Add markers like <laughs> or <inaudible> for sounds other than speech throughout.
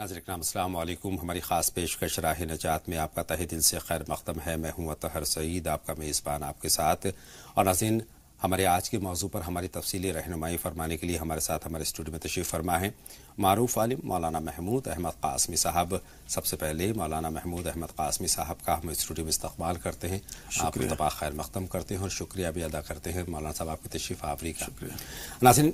नाजरकनाम वालेकुम हमारी ख़ास पेशकश राह नजात में आपका तहे दिल से खैर मकदम है मैं हूँ अतहर सईद आपका मेज़बान आपके साथ और नाजिन हमारे आज के मौजू पर हमारी तफसीली रहनुमाई फरमाने के लिए हमारे साथ हमारे स्टूडियो में तशरीफ़ फरमा है मारूफ आलिम मौलाना महमूद अहमद कासमी साहब सबसे पहले मौलाना महमूद अहमद कासमी साहब का हम स्टूडियो में इस्तकबाल करते हैं आप तबाह खैर मकदम करते हैं और शुक्रिया भी अदा करते हैं मौलाना साहब आपकी तशरीफ़ आवरी का नाजिन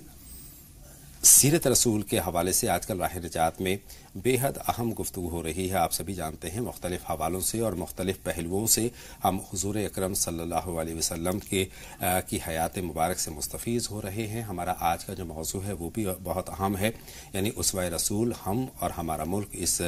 सीरत रसूल के हवाले से आजकल राह नजात में बेहद अहम गुफ्तु हो रही है आप सभी जानते हैं मुख्तलिफ हवालों से और मुख्तलिफ पहलुओं से हम हजूर अक्रम सम के आ, की हयात मुबारक से मुस्तफ़ हो रहे हैं हमारा आज का जो मौजू है वो भी बहुत अहम है यानी उसवा रसूल हम और हमारा मुल्क इस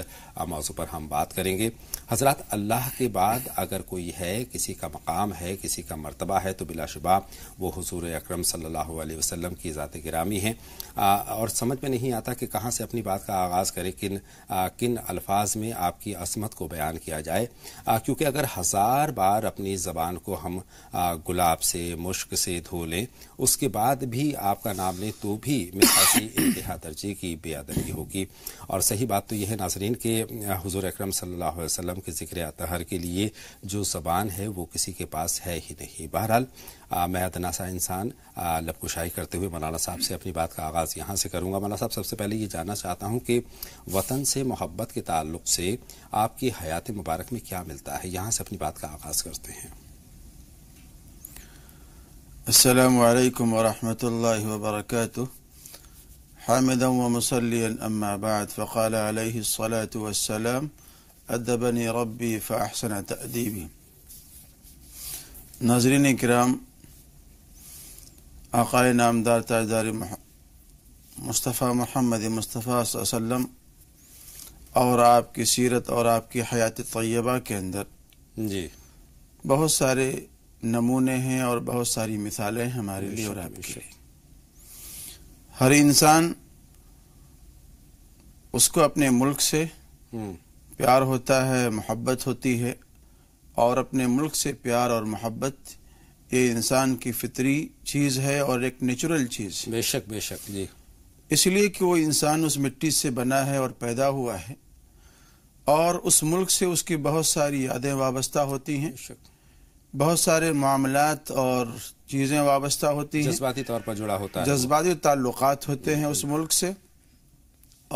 मौजू पर हम बात करेंगे हजरत अल्लाह के बाद अगर कोई है किसी का मकाम है किसी का मरतबा है तो बिलाशुबा वो हजूर अक्रम सम की ज़ात गिरामी है आ, और समझ में नहीं आता कि कहाँ से अपनी बात का आगाज़ करें किन लेकिन आ, किन अल्फाज में आपकी असमत को बयान किया जाए क्योंकि अगर हज़ार बार अपनी ज़बान को हम गुलाब से मुश्क से धो लें उसके बाद भी आपका नाम लें तो भी मिसासी <coughs> इंतहा दर्जे की बेअदबी होगी और सही बात तो यह है नाजरीन के हजूर अक्रम सल्लम के जिक्र अतहर के लिए जो जबान है वो किसी के पास है ही नहीं बहरहाल मैं अदनासा इंसान लबकुशाई करते हुए मौलाना साहब से अपनी बात का आगाज़ यहाँ से करूँगा मौलाना साहब सबसे पहले ये जानना चाहता हूँ कि वतन से मोहब्बत के ताल्लुक से आपकी हयात मुबारक में क्या मिलता है यहाँ से अपनी बात का आगाज़ करते हैं السلام عليكم ورحمة الله وبركاته حامدا ومصليا أما بعد فقال عليه الصلاة والسلام أدبني ربي فأحسن تأديبي ناظرين کرام آقای نامدار تاجدار مصطفی محمد مصطفیٰ صلی اللہ علیہ وسلم और आपकी सीरत और आपकी हयात तय्यबा के अंदर जी बहुत सारे नमूने हैं और बहुत सारी मिसालें हमारे लिए और आपके लिए हर इंसान उसको अपने मुल्क से हम्म। प्यार होता है मोहब्बत होती है और अपने मुल्क से प्यार और मोहब्बत ये इंसान की फितरी चीज़ है और एक नेचुरल चीज़ बेशक बेशक जी इसलिए कि वो इंसान उस मिट्टी से बना है और पैदा हुआ है और उस मुल्क से उसकी बहुत सारी यादें वाबस्ता होती हैं बहुत सारे मामलात और चीज़ें वाबस्ता होती हैं जज्बाती तौर पर जुड़ा होता है जज्बाती ताल्लुक होते हैं उस मुल्क से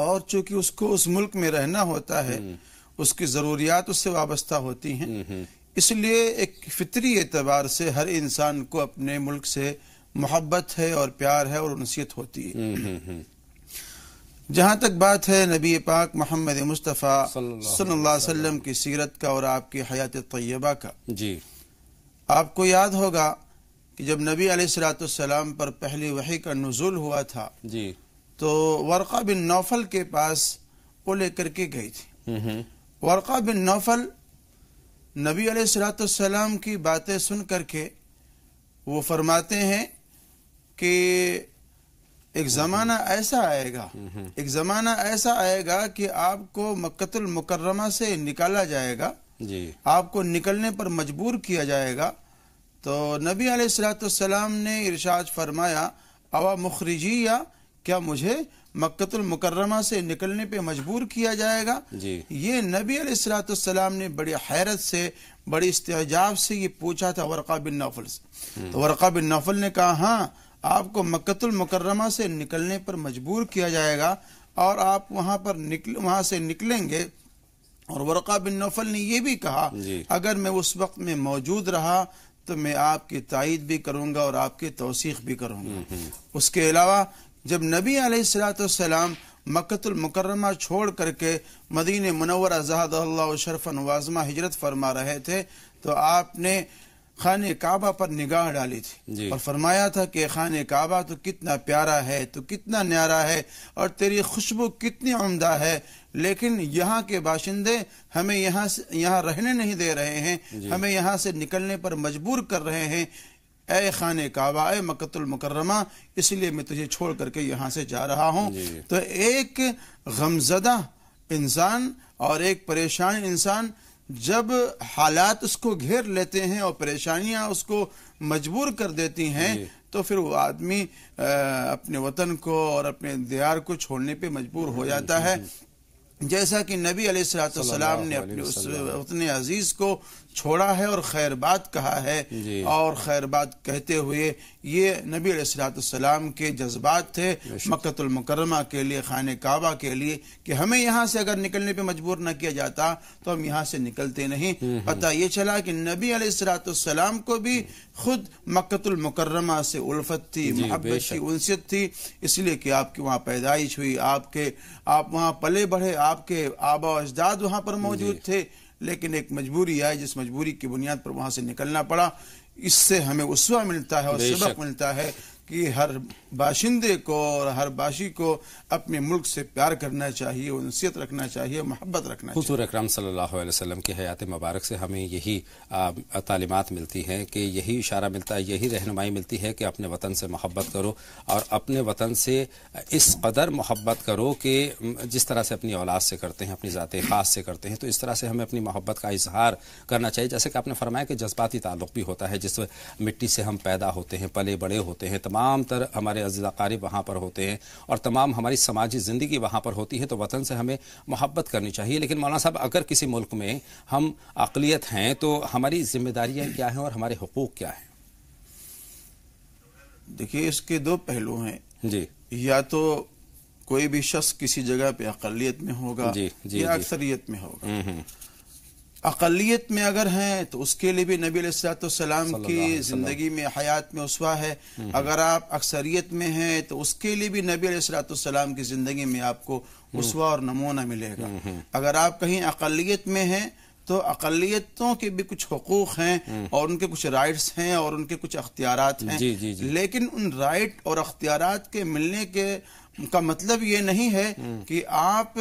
और चूंकि उसको उस मुल्क में रहना होता है हम्म। उसकी ज़रूरियात उससे वाबस्ता होती हैं हम्म, हम्म। इसलिए एक फितरी एतबार से हर इंसान को अपने मुल्क से मोहब्बत है और प्यार है और नसीहत होती है जहाँ तक बात है नबी पाक मोहम्मद मुस्तफ़ा सल्लल्लाहु अलैहि वसल्लम की सीरत का और आपकी हयात तय्यबा का जी आपको याद होगा कि जब नबी सलाम पर पहली वही का नज़ुल हुआ था जी तो वर्का बिन नौफल के पास वो लेकर के गई थी हम्म, हम्म। वर्का बिन नौफल नबी सलाम की बातें सुन करके वो फरमाते हैं कि एक ज़माना ऐसा आएगा हम्म, एक ज़माना ऐसा आएगा कि आपको मक्तुल मुकर्रमा से निकाला जाएगा जी आपको निकलने पर मजबूर किया जाएगा तो नबी सलाम ने इरशाद फरमाया अवा मुखरिजी या क्या मुझे मक्तुल मुकर्रमा से निकलने पे मजबूर किया जाएगा जी ये नबी सलाम ने बड़ी हैरत से बड़ी इस्तेजाब से ये पूछा था वरक़ा बिन नफल से हम्म। तो वर्का बिन नफल ने कहा हाँ आपको मक्तुल मुकर्रमा से निकलने पर मजबूर किया जाएगा और आप वहाँ पर निकल वहाँ से निकलेंगे और वरक़ा बिन नौफल ने यह भी कहा अगर मैं उस वक्त में मौजूद रहा तो मैं आपकी तायद भी करूँगा और आपकी तोसीख भी करूंगा हम्म, हम्म। उसके अलावा जब नबी आसलाम मक्तुलमकरमा छोड़ करके मदीन मनवर आज़ाद शरफन वाजमा हिजरत फरमा रहे थे तो आपने खान काबा पर निगाह डाली थी और फरमाया था कि खान काबा तो कितना प्यारा है तो कितना न्यारा है और तेरी खुशबू कितनी उमदा है लेकिन यहाँ के बाशिंदे हमें यहाँ यहाँ रहने नहीं दे रहे हैं हमें यहाँ से निकलने पर मजबूर कर रहे हैं ए खान काबा ए मकतुल मुकर्रमा इसलिए मैं तुझे छोड़ करके यहाँ से जा रहा हूँ तो एक गमजदा इंसान और एक परेशान इंसान जब हालात उसको घेर लेते हैं और परेशानियां उसको मजबूर कर देती हैं तो फिर वो आदमी अपने वतन को और अपने दियार को छोड़ने पे मजबूर हो जाता है जैसा कि नबी सलाम ने अपने उस वतन अजीज को छोड़ा है और खैर बात कहा है और खैर बात कहते हुए ये नबी सलाम के जज्बात थे मक्तुलमकरमा के लिए खान काबा के लिए कि हमें यहाँ से अगर निकलने पर मजबूर न किया जाता तो हम यहाँ से निकलते नहीं पता हम्म, हम्म। ये चला कि नबी सलाम को भी खुद मक्तुलमकरमा से उल्फत थी मोहब्बत की उनसियत थी इसलिए कि आपकी वहाँ पैदाइश हुई आपके आप वहाँ पले बढ़े आपके आबा अजदाद वहाँ पर मौजूद थे लेकिन एक मजबूरी आई जिस मजबूरी की बुनियाद पर वहां से निकलना पड़ा इससे हमें उसवा मिलता है और सबक मिलता है कि हर बाशिंदे को और हर बाशी को अपने मुल्क से प्यार करना चाहिए उनसीत रखना चाहिए मोहब्बत रखना हजूर अकरम सल्लल्लाहु अलैहि वसल्लम की हयात मुबारक से हमें यही तालीमत मिलती हैं कि यही इशारा मिलता है यही रहनुमाई मिलती है कि अपने वतन से मोहब्बत करो और अपने वतन से इस कदर मोहब्बत करो कि जिस तरह से अपनी औलाद से करते हैं अपनी ज़ात ख़ास से करते हैं तो इस तरह से हमें अपनी मोहब्बत का इजहार करना चाहिए जैसे कि आपने फरमाया कि जज्बाती ताल्लुक भी होता है जिस मिट्टी से हम पैदा होते हैं पले बड़े होते हैं तमाम तर हमारे हमारे अजीज़ाकारी वहाँ पर होते हैं और तमाम हमारी समाजी ज़िंदगी वहाँ पर होती है तो वतन से हमें मोहब्बत करनी चाहिए लेकिन मौलाना साहब अगर किसी मुल्क में हम अकलीत हैं तो हमारी जिम्मेदारियाँ क्या हैं और हमारे हकूक़ क्या हैं देखिए इसके दो पहलू हैं जी या तो कोई भी शख्स किसी जगह पे अकलीत में होगा जी, जी, या अक्सरियत में होगा हम्म, हम्म। अकलीत में अगर हैं तो उसके लिए भी नबी सलाम की ज़िंदगी में हयात में उसवा है हम्म। अगर आप अक्सरियत में हैं तो उसके लिए भी नबी सलाम की ज़िंदगी में आपको हम्म। उसवा और नमूना मिलेगा हम्म, अगर आप कहीं अकलीत में हैं तो अकलीतों के भी कुछ हकूक हैं और उनके कुछ राइट्स हैं और उनके कुछ अख्तियार हैं जी, जी, जी। लेकिन उन राइट और अख्तियार के मिलने के का मतलब ये नहीं है कि आप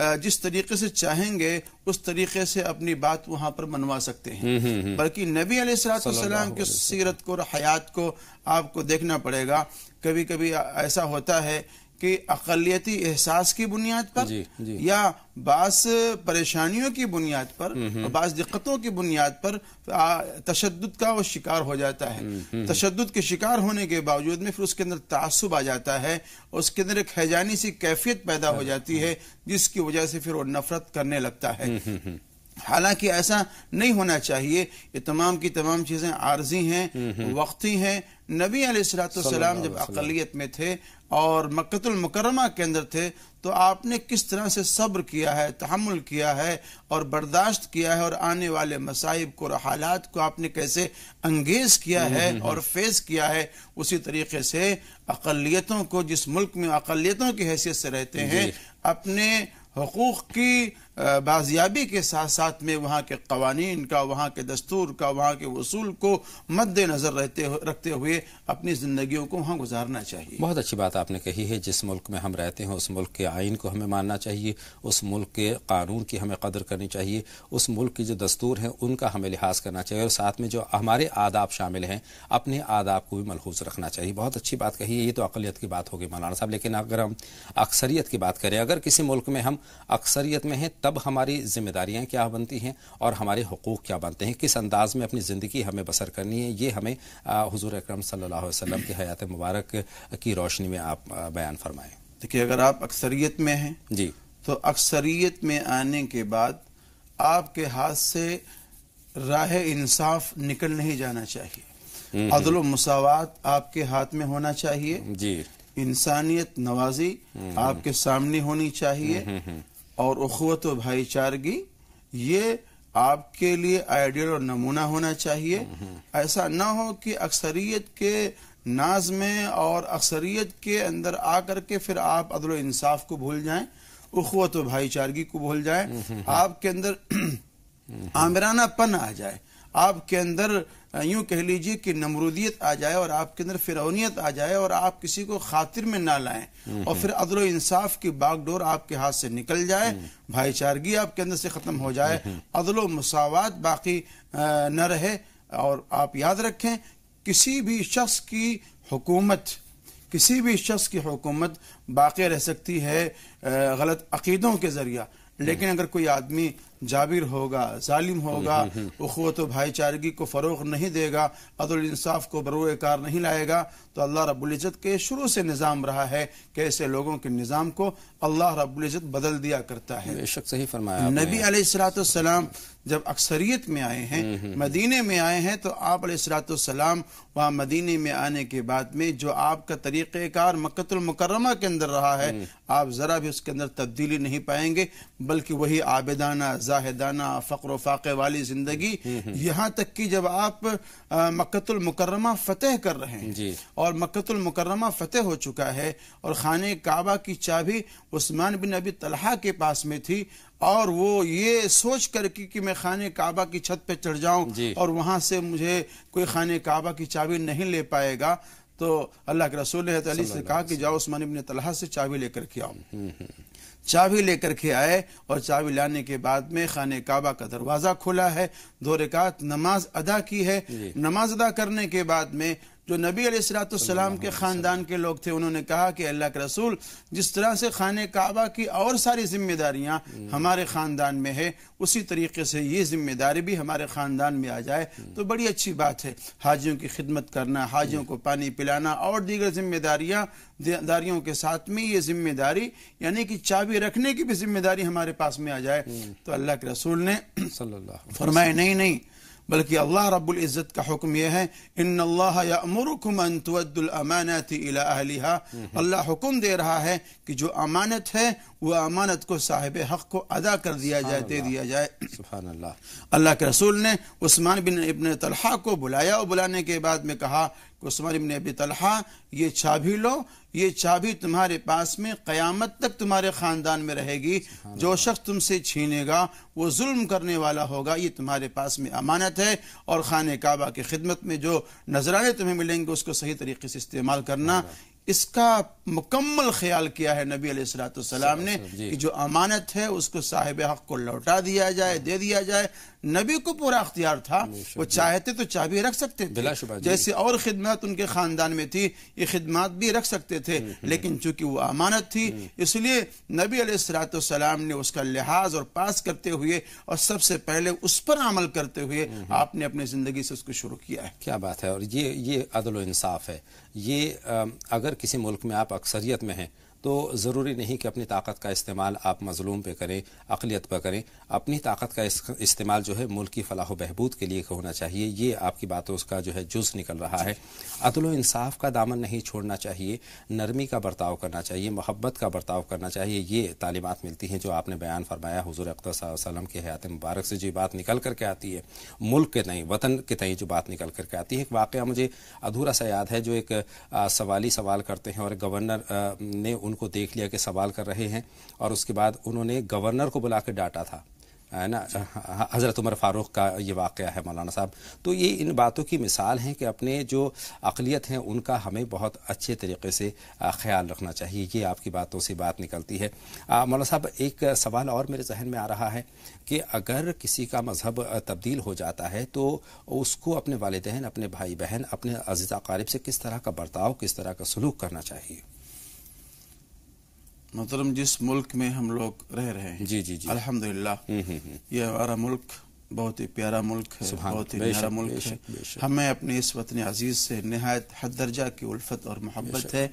जिस तरीके से चाहेंगे उस तरीके से अपनी बात वहां पर मनवा सकते हैं हम्म, हम्म, हम्म। बल्कि नबी अलैहिस्सलाम की सीरत को और हयात को आपको देखना पड़ेगा कभी कभी ऐसा होता है कि अकलियती एहसास की बुनियाद पर जी, जी। या बास परेशानियों की बुनियाद पर और बास दिक्कतों की बुनियाद पर तशद का वो शिकार हो जाता है तशद के शिकार होने के बावजूद में फिर उसके अंदर तसब आ जाता है उसके अंदर एक हैजानी सी कैफियत पैदा हो जाती हम्म। है जिसकी वजह से फिर वो नफरत करने लगता है हालांकि ऐसा नहीं होना चाहिए ये तमाम की तमाम चीज़ें आर्जी हैं वक्ती हैं नबी सलाम जब अकलीत में थे और मुकरमा के अंदर थे तो आपने किस तरह से सब्र किया है तहमुल किया है और बर्दाश्त किया है और आने वाले मसाइब को और हालात को आपने कैसे अंगेज किया है और फेस किया है उसी तरीके से अकलीतों को जिस मुल्क में अकलीतों की हैसियत से रहते हैं अपने हकूक़ की बाजियाबी के साथ साथ में वहाँ के कवानीन का वहाँ के दस्तूर का वहाँ के वसूल को मद्देनजर रहते रखते हुए अपनी ज़िंदगियों को वहाँ गुजारना चाहिए बहुत अच्छी बात आपने कही है जिस मुल्क में हम रहते हैं उस मुल्क के आइन को हमें मानना चाहिए उस मुल्क के कानून की हमें कदर करनी चाहिए उस मुल्क की जो दस्तूर हैं उनका हमें लिहाज करना चाहिए और साथ में जो हमारे आदाब शामिल हैं अपने आदाब को भी मलहूज रखना चाहिए बहुत अच्छी बात कही है ये तो अकलीत की बात होगी मौलाना साहब लेकिन अगर हम अक्सरियत की बात करें अगर किसी मुल्क में हम अक्सरियत में हैं तब हमारी जिम्मेदारियाँ क्या बनती हैं और हमारे हकूक़ क्या बनते हैं किस अंदाज में अपनी ज़िंदगी हमें बसर करनी है ये हमें हजूर अक्रम सल्ला की हयात मुबारक की रोशनी में आप बयान फरमाएँ देखिए अगर आप अक्सरियत में हैं जी तो अक्सरियत में आने के बाद आपके हाथ से राह इंसाफ निकल नहीं जाना चाहिए हम्म, हम्म। अदल मसावत आपके हाथ में होना चाहिए जी इंसानियत नवाजी हम्म, आपके सामने होनी चाहिए और अखवत भाईचारगी ये आपके लिए आइडियल और नमूना होना चाहिए ऐसा ना हो कि अक्सरियत के नाज में और अक्सरियत के अंदर आ करके फिर आप अदल इंसाफ को भूल जाए उखवत भाईचारगी को भूल जाए आपके अंदर <clears throat> पन आ जाए आपके अंदर यूं कह लीजिए कि नमरूदियत आ जाए और आपके अंदर फिरौनीत आ जाए और आप किसी को खातिर में ना लाएं हम्म, और हम्म। फिर अदल इंसाफ की बागडोर आपके हाथ से निकल जाए हम्म। भाईचारगी आपके अंदर से ख़त्म हो जाए अदलो मसावत बाकी न रहे और आप याद रखें किसी भी शख्स की हुकूमत किसी भी शख्स की हुकूमत बाकी रह सकती है गलत अकीदों के ज़रिया लेकिन अगर कोई आदमी जाबिर होगा जालिम होगा अखवत हम्म, हम्म, हम्म। तो भाईचारगी को फ़रोग नहीं देगा इंसाफ को बरूए कार नहीं लाएगा तो अल्लाह रबुल्ज़त के शुरू से निज़ाम रहा है कि ऐसे लोगों के निज़ाम को अल्लाह रबुल्ज़त बदल दिया करता है सही फरमाया नबी अलैहिस्सलाम जब अक्सरियत में आए हैं मदीने में आए हैं तो आप सलाम वहाँ मदीने में आने के बाद में जो आपका तरीक़ार मकतुलमकरमा के अंदर रहा है आप ज़रा भी उसके अंदर तब्दीली नहीं पाएंगे बल्कि वही आबेदाना जाहिदाना फ़क्र फाक़े वाली ज़िंदगी यहाँ तक कि जब आप मक्तुलमकरमा फ़तेह कर रहे हैं और मक्तुलमकरमा फ़तेह हो चुका है और ख़ान काबा की चाबी उस्मान बिन अबी तलहा के पास में थी और वो ये सोच करके कि मैं खाने काबा की छत पे चढ़ जाऊं और वहां से मुझे कोई खाने काबा की चाबी नहीं ले पाएगा तो अल्लाह के रसूल ने अली से कहा कि जाओ उस्मान इबन तलहा से चाबी लेकर के आओ चाबी लेकर के आए और चाबी लाने के बाद में खान काबा का दरवाज़ा खोला है दो रिकात नमाज अदा की है नमाज अदा करने के बाद में जो नबी अलैहिस्सलाम के ख़ानदान के लोग थे उन्होंने कहा कि अल्लाह के रसूल जिस तरह से खान काबा की और सारी जिम्मेदारियाँ हम्म। हमारे ख़ानदान में है उसी तरीके से ये जिम्मेदारी भी हमारे ख़ानदान में आ जाए हम्म। तो बड़ी अच्छी बात है हाजियों की खिदमत करना हाजियों को पानी पिलाना और दीगर जिम्मेदारियाँ दारियों के साथ में ये जिम्मेदारी यानी कि चाबी रखने की भी जिम्मेदारी हमारे पास में आ जाए हम्म। तो अल्लाह के रसूल ने फरमाया नहीं नहीं बल्कि अल्लाह रब्बुल इज़्ज़त का हुक्म यह है इन अल्लाह यामुरुकुम अन तुद्दुल अमानत इला अहलिहा अल्लाह हुक्म दे रहा है कि जो अमानत है वह अमानत को साहिब हक को अदा कर दिया जाए दे दिया जाए सुभान अल्लाह अल्लाह के रसूल ने उस्मान बिन इब्न तलहा को बुलाया और बुलाने के बाद में कहा कि उस्मान इब्न अबी तलहा ये चाबी लो ये चाबी तुम्हारे पास में कयामत तक तुम्हारे खानदान में रहेगी जो शख्स तुमसे छीनेगा वो जुल्म करने वाला होगा ये तुम्हारे पास में अमानत है और खान काबा की खिदमत में जो नजराने तुम्हें मिलेंगे उसको सही तरीके से इस्तेमाल करना इसका मुकम्मल ख्याल किया है नबी अलैहिस्सलाम ने कि जो अमानत है उसको साहिब हक को लौटा दिया जाए दे दिया जाए नबी को पूरा अख्तियार था वो चाहते तो चाबी रख सकते थे जैसे और खिदमत उनके खानदान में थी ये खिदमत भी रख सकते थे हम्म, हम्म। लेकिन चूंकि वो अमानत थी हम्म। इसलिए नबी अलैहिस्सलाम ने उसका लिहाज और पास करते हुए और सबसे पहले उस पर अमल करते हुए आपने अपनी जिंदगी से उसको शुरू किया है क्या बात है और ये ये अदल इंसाफ है ये अगर किसी मुल्क में आप अक्सरियत में हैं तो ज़रूरी नहीं कि अपनी ताकत का इस्तेमाल आप मजलूम पर करें अकलीत पर करें अपनी ताकत का इस्तेमाल जो है मुल्क की फलाह बहबूद के लिए होना चाहिए ये आपकी बातों का जो है जुज निकल रहा है अदल इंसाफ का दामन नहीं छोड़ना चाहिए नरमी का बर्ताव करना चाहिए मोहब्बत का बर्ताव करना चाहिए ये तालीमत मिलती हैं जो आपने बयान फरमाया हजूर अख्तर वसलम के हयात मुबारक से जो बात निकल करके आती है मुल्क के तई वतन के तई जो बात निकल करके आती है एक वाक़ मुझे अधूरा सा याद है जो एक सवाली सवाल करते हैं और गवर्नर ने उनको देख लिया कि सवाल कर रहे हैं और उसके बाद उन्होंने गवर्नर को बुला के डांटा था है ना हज़रत उमर फ़ारूक का ये वाक़ है मौलाना साहब तो ये इन बातों की मिसाल हैं कि अपने जो अकलीत हैं उनका हमें बहुत अच्छे तरीके से ख्याल रखना चाहिए ये आपकी बातों से बात निकलती है मौलाना साहब एक सवाल और मेरे जहन में आ रहा है कि अगर किसी का मज़हब तब्दील हो जाता है तो उसको अपने वालदेन अपने भाई बहन अपने अजीज़ा क़ारिब से किस तरह का बर्ताव किस तरह का सलूक करना चाहिए मतलब जिस मुल्क में हम लोग रह रहे हैं जी जी जी अल्हम्दुलिल्लाह हम्म, हम्म, हम्म। ये हमारा मुल्क बहुत ही प्यारा मुल्क है बहुत ही प्यारा मुल्क है हमें अपने इस वतन अजीज से नहायत हद दर्जा की उल्फत और मोहब्बत है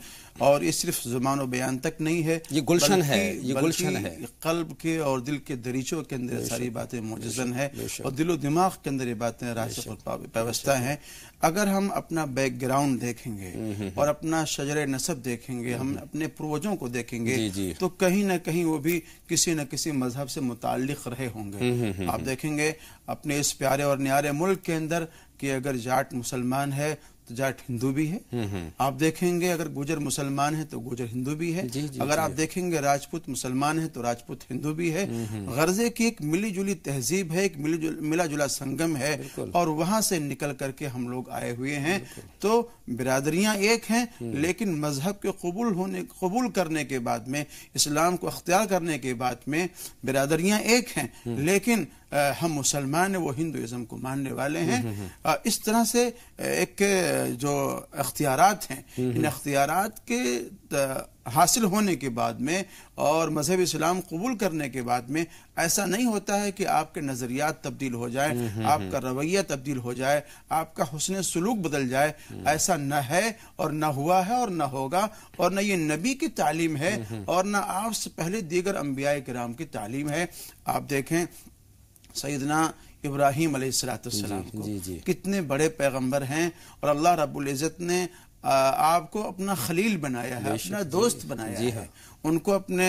और ये सिर्फ जुबान और बयान तक नहीं है ये गुलशन है ये गुलशन है कल्ब के और दिल के दरीचों के अंदर सारी बातें मुजजन है और दिलो दिमाग के अंदर ये बातें व्यवस्था है अगर हम अपना बैकग्राउंड देखेंगे हम्म, हम्म, हम्म। और अपना शजर नसब देखेंगे हम अपने पूर्वजों को देखेंगे तो कहीं ना कहीं वो भी किसी न किसी मजहब से मुतल रहे होंगे आप देखेंगे अपने इस प्यारे और न्यारे मुल्क के अंदर कि अगर जाट मुसलमान है तो जाट हिंदू भी है हम्म, हम्म। आप देखेंगे अगर गुजर मुसलमान है तो गुजर हिंदू भी है जी, जी, अगर जी, आप देखेंगे राजपूत मुसलमान है तो राजपूत हिंदू भी है हम्म, गर्जे की एक मिलीजुली तहजीब है एक मिला जुला संगम है और वहां से निकल करके हम लोग आए हुए हैं तो बिरादरियां एक हैं लेकिन मजहब के कबूल होने कबूल करने के बाद में इस्लाम को अख्तियार करने के बाद में बिरादरियां एक हैं लेकिन हम मुसलमान हैं वो हिंदुज़म को मानने वाले हैं हम्म, हम्म, हम्म। इस तरह से एक जो अख्तियारत हैं इन अख्तियारत के हासिल होने के बाद में और मजहब इस्लाम कबूल करने के बाद में ऐसा नहीं होता है कि आपके नज़रियात तब्दील हो जाए आपका रवैया तब्दील हो जाए आपका हुसन सलूक बदल जाए ऐसा न है और न हुआ है और न होगा और न ये नबी की तालीम है और न आपसे पहले दीगर अम्बिया कराम की तालीम है आप देखें सैदना इब्राहिम सलाम कितने बड़े पैगम्बर हैं और अल्लाह रबुल्ज़त ने आपको अपना खलील बनाया है अपना दोस्त बनाया जी है।, है हाँ। उनको अपने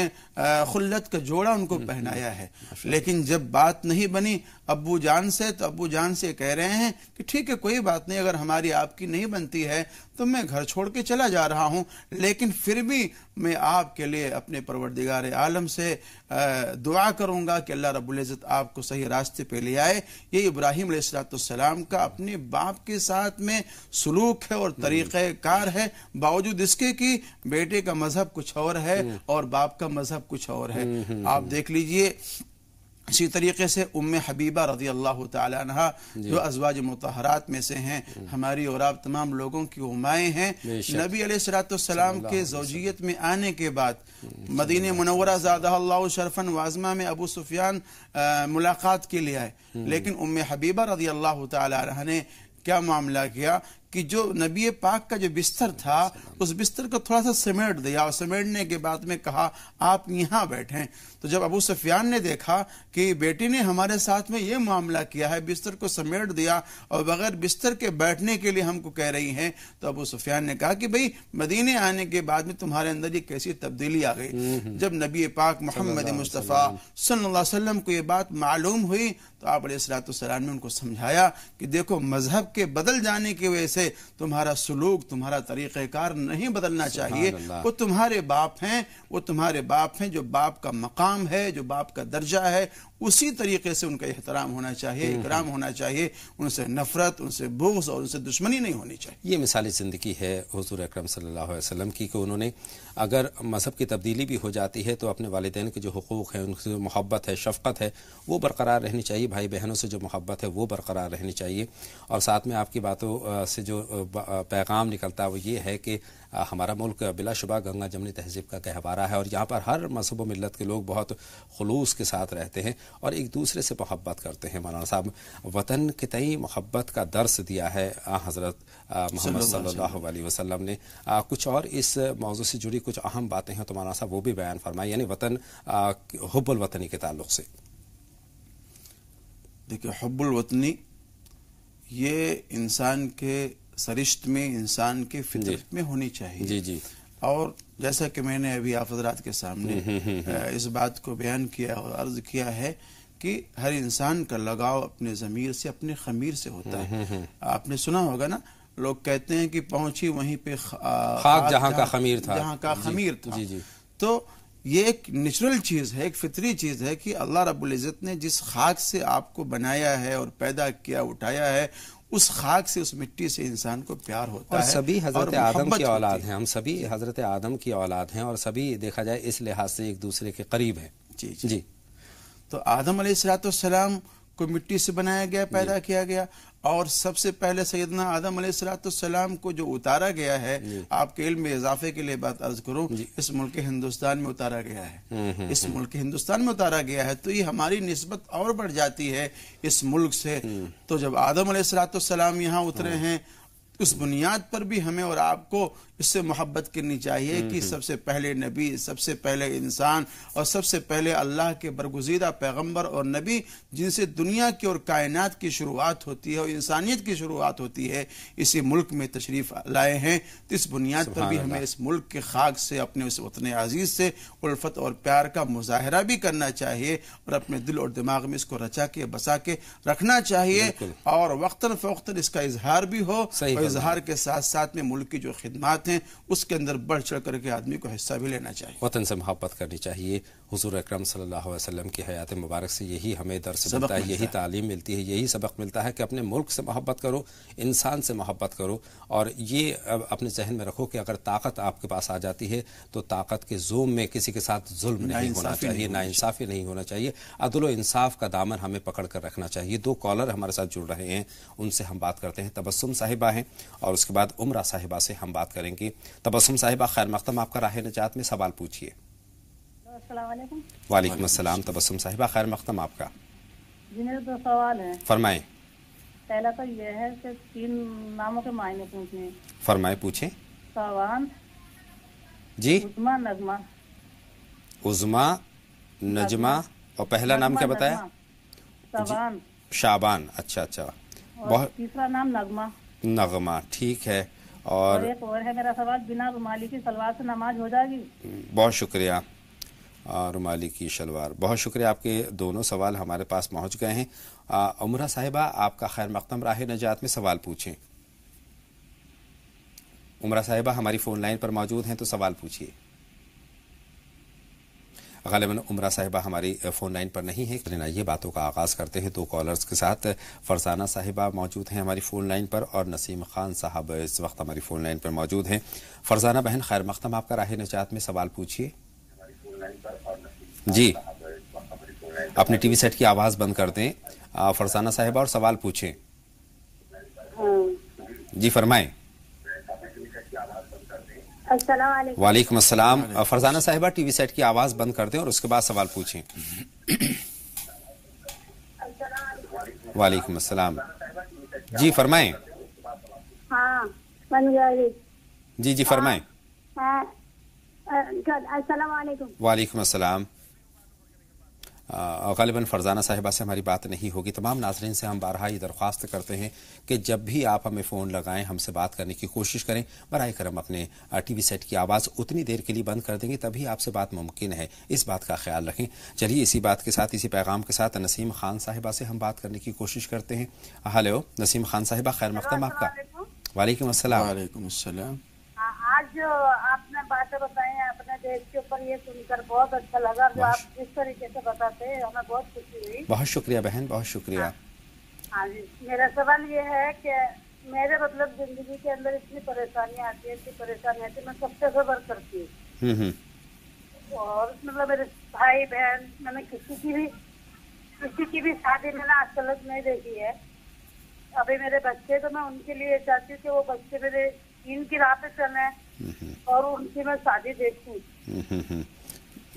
खुल्लत का जोड़ा उनको हम्म, पहनाया है लेकिन जब बात नहीं बनी अबू जान से तो अबू जान से कह रहे हैं कि ठीक है कोई बात नहीं अगर हमारी आपकी नहीं बनती है तो मैं घर छोड़ के चला जा रहा हूँ लेकिन फिर भी मैं आपके लिए अपने परवरदिगार आलम से दुआ करूँगा कि अल्लाह रबुल्ज़त आपको सही रास्ते पे ले आए ये इब्राहिम सलाम का अपने बाप के साथ में सलूक है और तरीक़ार है बावजूद इसके कि बेटे का मज़हब कुछ और है हम्म। और बाप का मज़हब कुछ और है हम्म, हम्म, आप देख लीजिए इसी तरीके से उम हबीबा रजी अल्लाह तहा जो अजवाज मतहरात में से हैं हमारी और आप तमाम लोगों की उमाएँ हैं नबी सलाम के जोजियत में आने के बाद मदीन मनवरा ज़्यादा शरफन वाजमा में अबू सुफियान मुलाकात के लिए आए हम्म। लेकिन उम हबीबा रजी अल्लाह तह ने क्या मामला किया कि जो नबी पाक का जो बिस्तर था उस बिस्तर को थोड़ा सा समेट दिया और समेटने के बाद में कहा आप यहाँ बैठे तो जब अबू सफियान ने देखा कि बेटी ने हमारे साथ में ये मामला किया है बिस्तर को समेट दिया और बगैर बिस्तर के बैठने के लिए हमको कह रही हैं तो अबू सफियान ने कहा कि भाई मदीने आने के बाद में तुम्हारे अंदर ये कैसी तब्दीली आ गई जब नबी पाक मोहम्मद मुस्तफ़ा सल्लाम को ये बात मालूम हुई तो आप सलाम ने उनको समझाया कि देखो मजहब के बदल जाने की वजह से से तुम्हारा सलूक तुम्हारा तरीक़ार नहीं बदलना चाहिए वो तुम्हारे बाप हैं वो तुम्हारे बाप हैं जो बाप का मकाम है जो बाप का दर्जा है उसी तरीके से उनका एहतराम होना चाहिए हम्म, इकराम हम्म। होना चाहिए उनसे नफरत उनसे बोस और उनसे दुश्मनी नहीं होनी चाहिए ये मिसाली ज़िंदगी है हजूर अक्रम सल्लम की कि उन्होंने अगर मज़हब की तब्दीली भी हो जाती है तो अपने वालदेन के जो हकूक़ हैं उनसे जो मोहब्बत है शफक़त है वो बरकरार रहनी चाहिए भाई बहनों से जो मोहब्बत है वो बरकरार रहनी चाहिए और साथ में आपकी बातों से जो पैगाम निकलता है वो ये है कि हमारा मुल्क बिलाशुबा गंगा जमनी तहजीब का गहवारा है और यहाँ पर हर मजहब मिलत के लोग बहुत खलूस के साथ रहते हैं और एक दूसरे से महब्बत करते हैं मौलाना साहब वतन के तई महब्बत का दर्स दिया है हज़रत मोहम्मद सल्ला वसलम ने आ, कुछ और इस मौजू से जुड़ी कुछ अहम बातें हैं तो मौलाना साहब वो भी बयान फरमाए यानी वतन हब्बुल वतनी के ताल्लुक से देखिए हब्बुल वतनी ये इंसान के सरिश्त में इंसान के फितरत में होनी चाहिए जी जी और जैसा कि मैंने अभी आप हजरात के सामने हम्म, हम्म, हम्म, इस बात को बयान किया और अर्ज किया है कि हर इंसान का लगाव अपने ज़मीर से अपने खमीर से होता है आपने सुना होगा ना लोग कहते हैं कि पहुंची वहीं पे खाक जहां का खमीर था जहां का खमीर था जी जी तो ये एक नेचुरल चीज़ है एक फितरी चीज़ है कि अल्लाह रब्बुल इज़्ज़त ने जिस खाक से आपको बनाया है और पैदा किया उठाया है उस खाक से उस मिट्टी से इंसान को प्यार होता और है सभी हजरत आदम की औलाद हैं हम सभी हजरत आदम की औलाद हैं और सभी देखा जाए इस लिहाज से एक दूसरे के करीब हैं जी जी, जी। तो आदम सलाम को मिट्टी से बनाया गया पैदा किया गया और सबसे पहले सैदना आदम सलाम को जो उतारा गया है आपके इल्म में इजाफे के लिए बात अर्ज करूँ इस मुल्क हिंदुस्तान में उतारा गया है हम्म, हम्म, हम्म। इस मुल्क हिंदुस्तान में उतारा गया है तो ये हमारी नस्बत और बढ़ जाती है इस मुल्क से तो जब आदम सलाम यहाँ उतरे हैं उस बुनियाद पर भी हमें और आपको इससे मोहब्बत करनी चाहिए हम्म, कि हम्म। सबसे पहले नबी सबसे पहले इंसान और सबसे पहले अल्लाह के बरगुजीदा पैगम्बर और नबी जिनसे दुनिया की और कायनात की शुरुआत होती है और इंसानियत की शुरुआत होती है इसी मुल्क में तशरीफ लाए हैं तो इस बुनियाद पर भी हमें इस मुल्क के खाक से अपने उस वतन अजीज से उल्फत और प्यार का मुजाहरा भी करना चाहिए और अपने दिल और दिमाग में इसको रचा के बसा के रखना चाहिए और वक्ता फवकता इसका इजहार भी हो और इजहार के साथ साथ में मुल्क की जो खिदमत जाते हैं उसके अंदर बढ़ चढ़ करके आदमी को हिस्सा भी लेना चाहिए वतन से मोहब्बत करनी चाहिए हजूर अक्रम सल्लल्लाहु की हयात मुबारक से यही हमें दर्स मिलता है यही तालीम मिलती है यही सबक मिलता है कि अपने मुल्क से मोहब्बत करो इंसान से मोहब्बत करो और ये अपने जहन में रखो कि अगर ताकत आपके पास आ जाती है तो ताकत के जोम में किसी के साथ जुल्म नहीं होना चाहिए ना इंसाफी नहीं होना चाहिए अदल इंसाफ का दामन हमें पकड़ कर रखना चाहिए दो कॉलर हमारे साथ जुड़ रहे हैं उनसे हम बात करते हैं तबस्सुम साहिबा हैं और उसके बाद उम्र साहिबा से हम बात करेंगे जाएंगी तबसम साहिबा खैर मकदम आपका राह नजात में सवाल पूछिए वालेकुम असलम तबसम साहिबा खैर मकदम आपका जी दो सवाल हैं फरमाएं पहला तो यह है कि तीन नामों के मायने पूछने फरमाए पूछे सवान जी उजमा नजमा उजमा नजमा और पहला नाम क्या बताया शाबान अच्छा अच्छा बहुत तीसरा नाम नगमा नगमा ठीक है और एक और है मेरा सवाल बिना रुमाली की सलवार से नमाज हो जाएगी बहुत शुक्रिया रुमाली की शलवार बहुत शुक्रिया आपके दोनों सवाल हमारे पास पहुंच गए हैं उमरा साहिबा आपका खैर मकदम राह नजात में सवाल पूछें उमरा साहिबा हमारी फ़ोन लाइन पर मौजूद हैं तो सवाल पूछिए गालिबा उमरा साहिबा हमारी फ़ोन लाइन पर नहीं है ये बातों का आगाज़ करते हैं दो कॉलर्स के साथ फरसाना साहिबा मौजूद हैं हमारी फ़ोन लाइन पर और नसीम खान साहब इस वक्त हमारी फ़ोन लाइन पर मौजूद हैं फरसाना बहन खैर मख्तम आपका राह नजात में सवाल पूछिए जी अपने टीवी सेट की आवाज़ बंद कर दें फरसाना साहिबा और सवाल पूछें हाँ। जी फरमाएं वालेकुम अस्सलाम फरजाना साहिबा टीवी सेट की आवाज बंद कर दें और उसके बाद सवाल पूछें वालेकुम अस्सलाम जी फरमाएं हाँ, जी जी फरमाएं हाँ। वालेकुम अस्सलाम गालिबा फ़रजाना साहिबा से हमारी बात नहीं होगी तमाम नाजरन से हम बारहा ये दरख्वास्त करते हैं कि जब भी आप हमें फ़ोन लगाएं हमसे बात करने की कोशिश करें बर करम अपने टी वी सेट की आवाज़ उतनी देर के लिए बंद कर देंगे तभी आपसे बात मुमकिन है इस बात का ख्याल रखें चलिए इसी बात के साथ इसी पैगाम के साथ नसीम खान साहिबा से हम बात करने की कोशिश करते हैं हेलो नसीम खान साहिबा खैर मकदम आपका वालेकुम असलम आज जो आपने बातें बताई अपने देश के ऊपर ये सुनकर बहुत अच्छा लगा जो तो आप जिस तरीके से बताते हैं हमें बहुत खुशी हुई बहुत शुक्रिया बहन बहुत शुक्रिया हाँ।, हाँ जी मेरा सवाल ये है कि मेरे मतलब जिंदगी के अंदर इतनी परेशानी आती है इतनी परेशानी आती है मैं सबसे सबर करती हूँ हम्म, हम्म। और मतलब मेरे भाई बहन मैंने किसी की भी किसी की भी शादी मैंने आज तक नहीं देखी है अभी मेरे बच्चे तो मैं उनके लिए चाहती हूँ कि वो बच्चे मेरे इनकी राह पे चले और उनकी मैं शादी देखूँ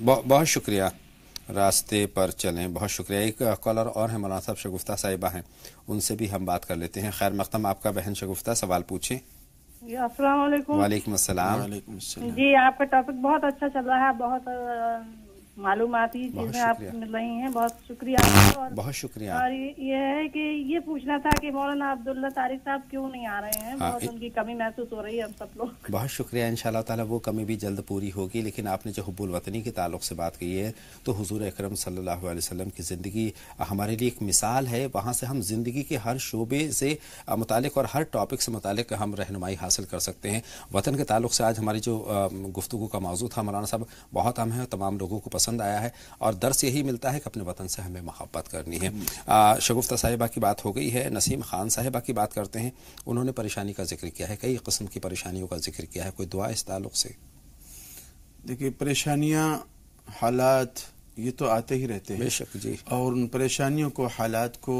बहुत शुक्रिया रास्ते पर चलें बहुत शुक्रिया एक कॉलर और हैं मौलाना साहब शगुफ्ता साहिबा हैं उनसे भी हम बात कर लेते हैं खैर मकदम आपका बहन शगुफ्ता सवाल पूछे वालेकुम जी आपका टॉपिक बहुत अच्छा चल रहा है बहुत मालूम आती चीज़ें आप मिल रही हैं बहुत शुक्रिया और बहुत शुक्रिया और ये है कि ये पूछना था कि मौलाना अब्दुल्ला तारिक साहब क्यों नहीं आ रहे हैं हाँ, बहुत उनकी कमी महसूस हो रही है हम सब लोग बहुत शुक्रिया इंशाल्लाह ताला वो कमी भी जल्द पूरी होगी लेकिन आपने जो हब्बुल वतनी के ताल्लुक से बात की है तो हुजूर अकरम सल्लल्लाहु अलैहि वसल्लम की ज़िंदगी हमारे लिए एक मिसाल है वहाँ से हम ज़िंदगी के हर शोबे से मुतल और हर टॉपिक से मुतल हम रहनुमाई हासिल कर सकते हैं वतन के ताल्लुक से आज हमारी जो गुफ्तु का मौजूद था मौलाना साहब बहुत अहम है तमाम लोगों को पसंद पसंद आया है और दर्स यही मिलता है कि अपने वतन से हमें मोहब्बत करनी है शगुफ्ता साहिबा की बात हो गई है नसीम खान साहिबा की बात करते हैं उन्होंने परेशानी का जिक्र किया है कई कस्म की परेशानियों का जिक्र किया है कोई दुआ इस ताल्लुक से देखिए परेशानियाँ हालात ये तो आते ही रहते हैं बेशक जी और उन परेशानियों को हालात को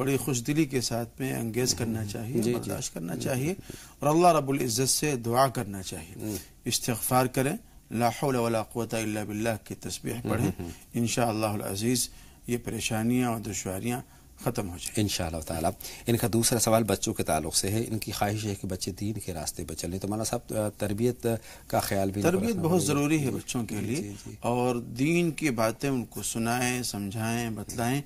बड़ी खुश दिली के साथ में अंगेज करना चाहिए बर्दाश्त करना चाहिए और अल्लाह रबुल्ज़त से दुआ करना चाहिए हम्म। इस्तफ़ार करें लाहौल बिल्ला की तस्बी पढ़ें हम्म, हम्म, हम्म। इन शज़ीज़ ये परेशानियाँ और दुशारियाँ ख़त्म हो जाए इन ताला इनका दूसरा सवाल बच्चों के ताल्लुक से है इनकी ख्वाहिश है कि बच्चे दीन के रास्ते पर चलें तो माना साहब तरबियत का ख्याल भी तरबियत बहुत ज़रूरी है बच्चों के लिए और दीन की बातें उनको सुनाएं समझाएं बतलाएं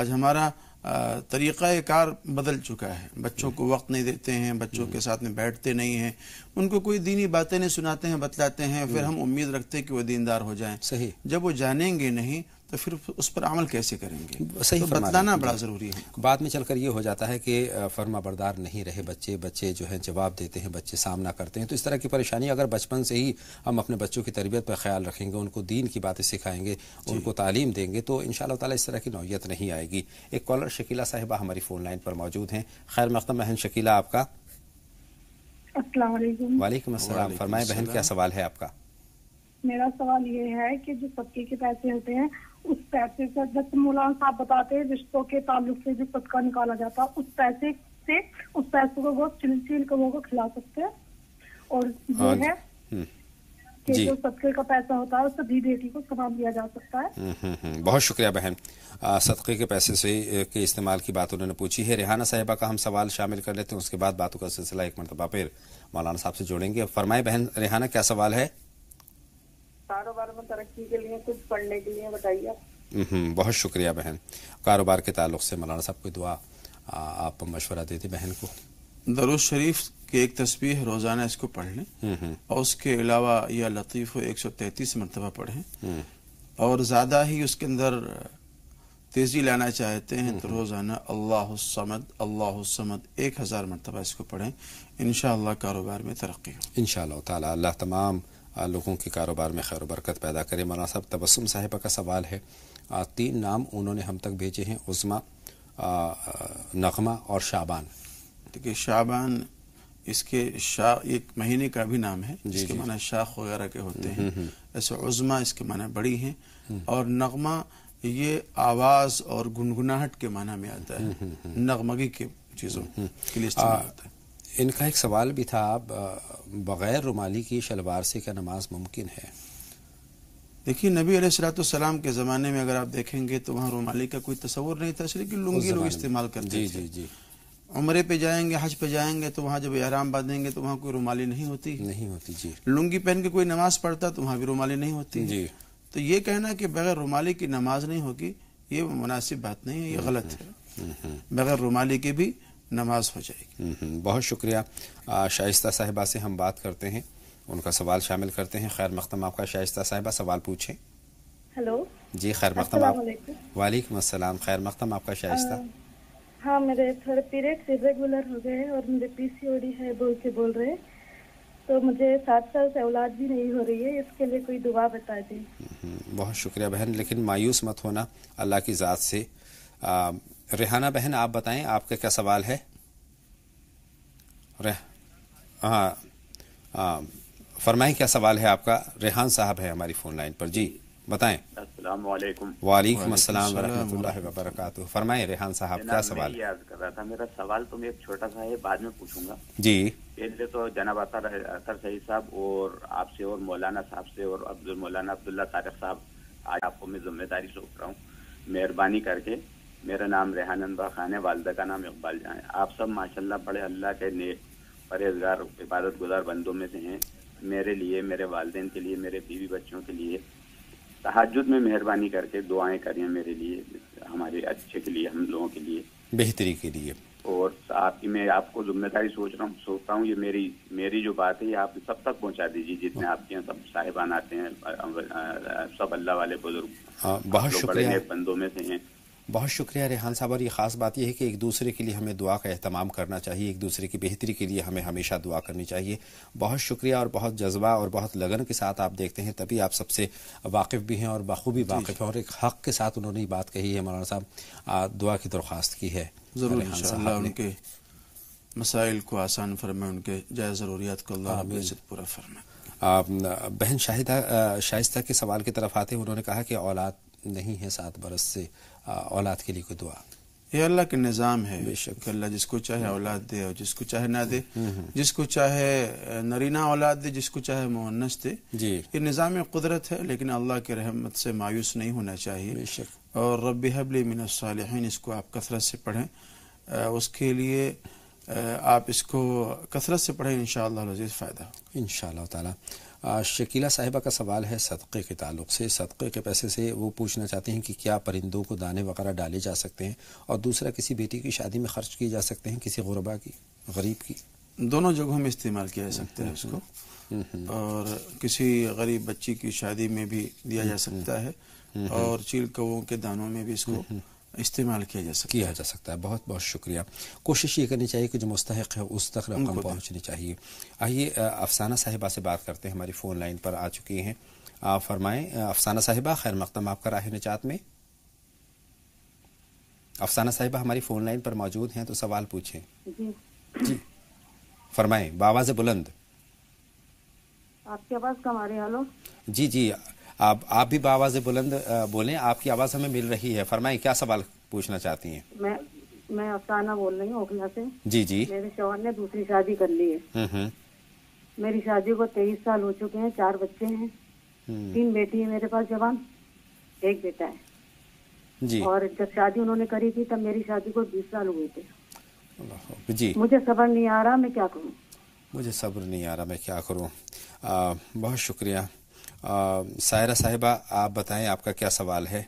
आज हमारा तरीक़ा कार बदल चुका है बच्चों को वक्त नहीं देते हैं बच्चों के साथ में बैठते नहीं हैं उनको कोई दीनी बातें नहीं सुनाते हैं बतलाते हैं फिर हम्म। हम उम्मीद रखते हैं कि वो दीनदार हो जाएं सही जब वो जानेंगे नहीं तो फिर उस पर अमल कैसे करेंगे सही तो बताना बड़ा ज़रूरी है बाद में चलकर ये हो जाता है कि फर्मा बरदार नहीं रहे बच्चे बच्चे जो है जवाब देते हैं बच्चे सामना करते हैं तो इस तरह की परेशानी अगर बचपन से ही हम अपने बच्चों की तरबियत पर ख्याल रखेंगे उनको दीन की बातें सिखाएंगे उनको तालीम देंगे तो इन ताला इस तरह की नौीयत नहीं आएगी एक कॉलर शकीला साहिबा हमारी फ़ोन लाइन पर मौजूद हैं खैर मकदम बहन शकीला आपका वालेकुम असलम फरमाए बहन क्या सवाल है आपका मेरा सवाल ये है कि जो सबके के पैसे होते हैं उस पैसे से जैसे मौलाना साहब बताते हैं रिश्तों के ताल्लुक से जो सदका निकाला जाता है उस पैसे से उस पैसे को वो चिल चिल कबों को खिला सकते हैं और ये हाँ है हम्म। जो सदके का पैसा होता है उससे भी बेटी को समान दिया जा सकता है हम्म, हम्म, बहुत शुक्रिया बहन सदक़े के पैसे से के इस्तेमाल की बात उन्होंने पूछी है रेहाना साहिबा का हम सवाल शामिल कर लेते हैं उसके बाद बातों का सिलसिला एक मरतबा फिर मौलाना साहब से जोड़ेंगे फरमाए बहन रेहाना क्या सवाल है कारोबार में तरक्की के लिए कुछ पढ़ने के लिए बताइए हम्म, बहुत शुक्रिया बहन कारोबार के ताल्लुक से मौलाना साहब की दुआ आप मशवरा दे दी बहन को दरुज शरीफ की एक तस्वीर रोजाना इसको पढ़ लें हम्म, हम्म। और उसके अलावा यह लतीफ़ एक सौ तैतीस मरतबा पढ़ें और ज़्यादा ही उसके अंदर तेज़ी लाना चाहते हैं तो रोज़ाना अल्लाह समद अल्लाह समद एक हज़ार मरतबा इसको पढ़ें इन कारोबार में तरक्की हो इन ताला तमाम लोगों के कारोबार में खैर बरकत पैदा करें मौलाना साहब तबसम साहिबा का सवाल है तीन नाम उन्होंने हम तक भेजे हैं उज़मा नगमा और शाबान देखिए शाबान इसके शाह एक महीने का भी नाम है जिसके माने शाख वगैरह के होते हम्म, हैं हम्म, हम्म। ऐसे उज़मा इसके माने बड़ी हैं और नगमा ये आवाज़ और गुनगुनाहट के माना में आता है नगमगी के चीज़ों के लिए इस्तेमाल होता है इनका एक सवाल भी था बग़ैर रुमाली की शलवार से क्या नमाज मुमकिन है देखिए नबी अलैहिस्सलाम के ज़माने में अगर आप देखेंगे तो वहाँ रुमाली का कोई तस्वूर नहीं था इसलिए कि लुंगी लोग इस्तेमाल करते जी, थे जी जी उमरे पे जाएंगे हज पे जाएंगे तो वहाँ जब आराम बांधेंगे तो वहाँ कोई रुमाली नहीं होती नहीं होती जी लुंगी पहन के कोई नमाज पढ़ता तो वहाँ भी रुमाली नहीं होती जी तो ये कहना कि बगैर रुमाली की नमाज नहीं होगी ये मुनासिब बात नहीं है ये हम्म, गलत हम्म, है हम्म, बगैर रुमाली के भी नमाज हो जाएगी हम्म, बहुत शुक्रिया शाइस्ता साहिबा से हम बात करते हैं उनका सवाल शामिल करते हैं खैर मख्तम आपका शाइस्ता साहिबा सवाल पूछे हेलो जी खैर मख्तम आप वालेकुम अस्सलाम खैर मख्तम आपका शाइस्ता हाँ मेरे थोड़े पीरियड्स इरेगुलर हो गए और मेरे पीसीओडी है बोल के बोल रहे तो मुझे सात साल से औलाद भी नहीं हो रही है इसके लिए कोई दुआ बता दें हम्म, बहुत शुक्रिया बहन लेकिन मायूस मत होना अल्लाह की ज़ात से आ, रेहाना बहन आप बताएं आपका क्या सवाल है हाँ हाँ फरमाएं क्या सवाल है आपका रेहान साहब है हमारी फ़ोन लाइन पर जी बताएं वालेकुम अस्सलाम वरहमतुल्लाहि वबरकातुहू फरमाएं रेहान साहब क्या सवाल याद कर रहा था मेरा सवाल तो मैं एक छोटा सा है बाद में पूछूंगा जी पहले तो जनाब अतर अतर सही साहब और आपसे और मौलाना साहब से और अब्दुल मौलाना अब्दुल्ला तारक साहब आज आपको मैं जिम्मेदारी सौंप रहा हूँ मेहरबानी करके मेरा नाम रेहान खान है वालदा का नाम इकबाल जहाँ है आप सब माशाल्लाह बड़े अल्लाह के ने परहेजगार इबादत गुजार बंदों में से हैं मेरे लिए मेरे वालदेन के लिए मेरे बीवी बच्चों के लिए तहजद में मेहरबानी करके दुआएं करें मेरे लिए हमारे अच्छे के लिए हम लोगों के लिए बेहतरी के लिए और आपकी मैं आपको जिम्मेदारी सोच रहा हूँ सोचता हूँ ये मेरी मेरी जो बात है ये आप सब तक पहुँचा दीजिए जितने हाँ। आपके यहाँ सब साहिबान आते हैं सब अल्लाह वाले बुजुर्ग हाँ, बहुत बड़े बंदों में से हैं बहुत शुक्रिया रेहान साहब और ये ख़ास बात यह है कि एक दूसरे के लिए हमें दुआ का अहतमाम करना चाहिए एक दूसरे की बेहतरी के लिए हमें हमेशा दुआ करनी चाहिए बहुत शुक्रिया और बहुत जज्बा और बहुत लगन के साथ आप देखते हैं तभी आप सबसे वाकिफ़ भी हैं और बखूबी वाकिफ़ हैं और एक हक़ के साथ उन्होंने बात कही है मौलाना साहब दुआ की दरख्वास्त की है ज़रूर उनके मसाइल को आसान फरमाए उनके जाय ज़रूरियात को अल्लाह पूरा फरमाए बहन शाहिदा शाइस्ता के सवाल की तरफ आते हैं उन्होंने कहा कि औलाद नहीं है सात बरस से औलाद के लिए कोई दुआ ये अल्लाह का निज़ाम है बेशक अल्लाह जिसको चाहे हम्म। औलाद दे और जिसको चाहे ना दे हम्म, हम्म। जिसको चाहे नरीना औलाद दे जिसको चाहे मोहनस दे जी ये निज़ाम कुदरत है लेकिन अल्लाह के रहमत से मायूस नहीं होना चाहिए बेशक और रब हबली मिनसालहन इसको आप कसरत से पढ़ें उसके लिए आप इसको कसरत से पढ़ें इन शाह फ़ायदा इन शाह शकीला साहिबा का सवाल है सदक़े के ताल्लुक से सदक़े के पैसे से वो पूछना चाहते हैं कि क्या परिंदों को दाने वगैरह डाले जा सकते हैं और दूसरा किसी बेटी की शादी में खर्च किए जा सकते हैं किसी गुरबा की गरीब की दोनों जगहों में इस्तेमाल किया जा सकता है उसको हम्म, हम्म, हम्म। और किसी गरीब बच्ची की शादी में भी दिया जा सकता है और चील कौओं के दानों में भी इसको इस्तेमाल किया जा सकता किया जा सकता है बहुत बहुत शुक्रिया कोशिश ये करनी चाहिए कि जो मुस्तक है उस तक रकम पहुँचनी चाहिए आइए अफसाना साहिबा से बात करते हैं हमारी फ़ोन लाइन पर आ चुकी हैं आप फरमाएं अफसाना साहिबा खैर मकदम आपका राह निजात में अफसाना साहिबा हमारी फ़ोन लाइन पर मौजूद हैं तो सवाल पूछें जी फरमाएं बाबा से बुलंद आपकी आवाज़ कम आ रही हेलो जी जी आप आप भी से बुलंद बोले आपकी आवाज़ हमें मिल रही है फरमाए क्या सवाल पूछना चाहती है मैं मैं अफसाना बोल रही हूँ ओखला से जी जी मेरे शोहर ने दूसरी शादी कर ली है हम्म, हम्म। मेरी शादी को तेईस साल हो चुके हैं चार बच्चे हैं हम्म। तीन बेटी है मेरे पास जवान एक बेटा है जी और जब शादी उन्होंने करी थी तब मेरी शादी को बीस साल हुए थे जी मुझे सब्र नहीं आ रहा मैं क्या करूँ मुझे सब्र नहीं आ रहा मैं क्या करूँ बहुत शुक्रिया Um, सायरा साहिबा आप बताएं आपका क्या सवाल है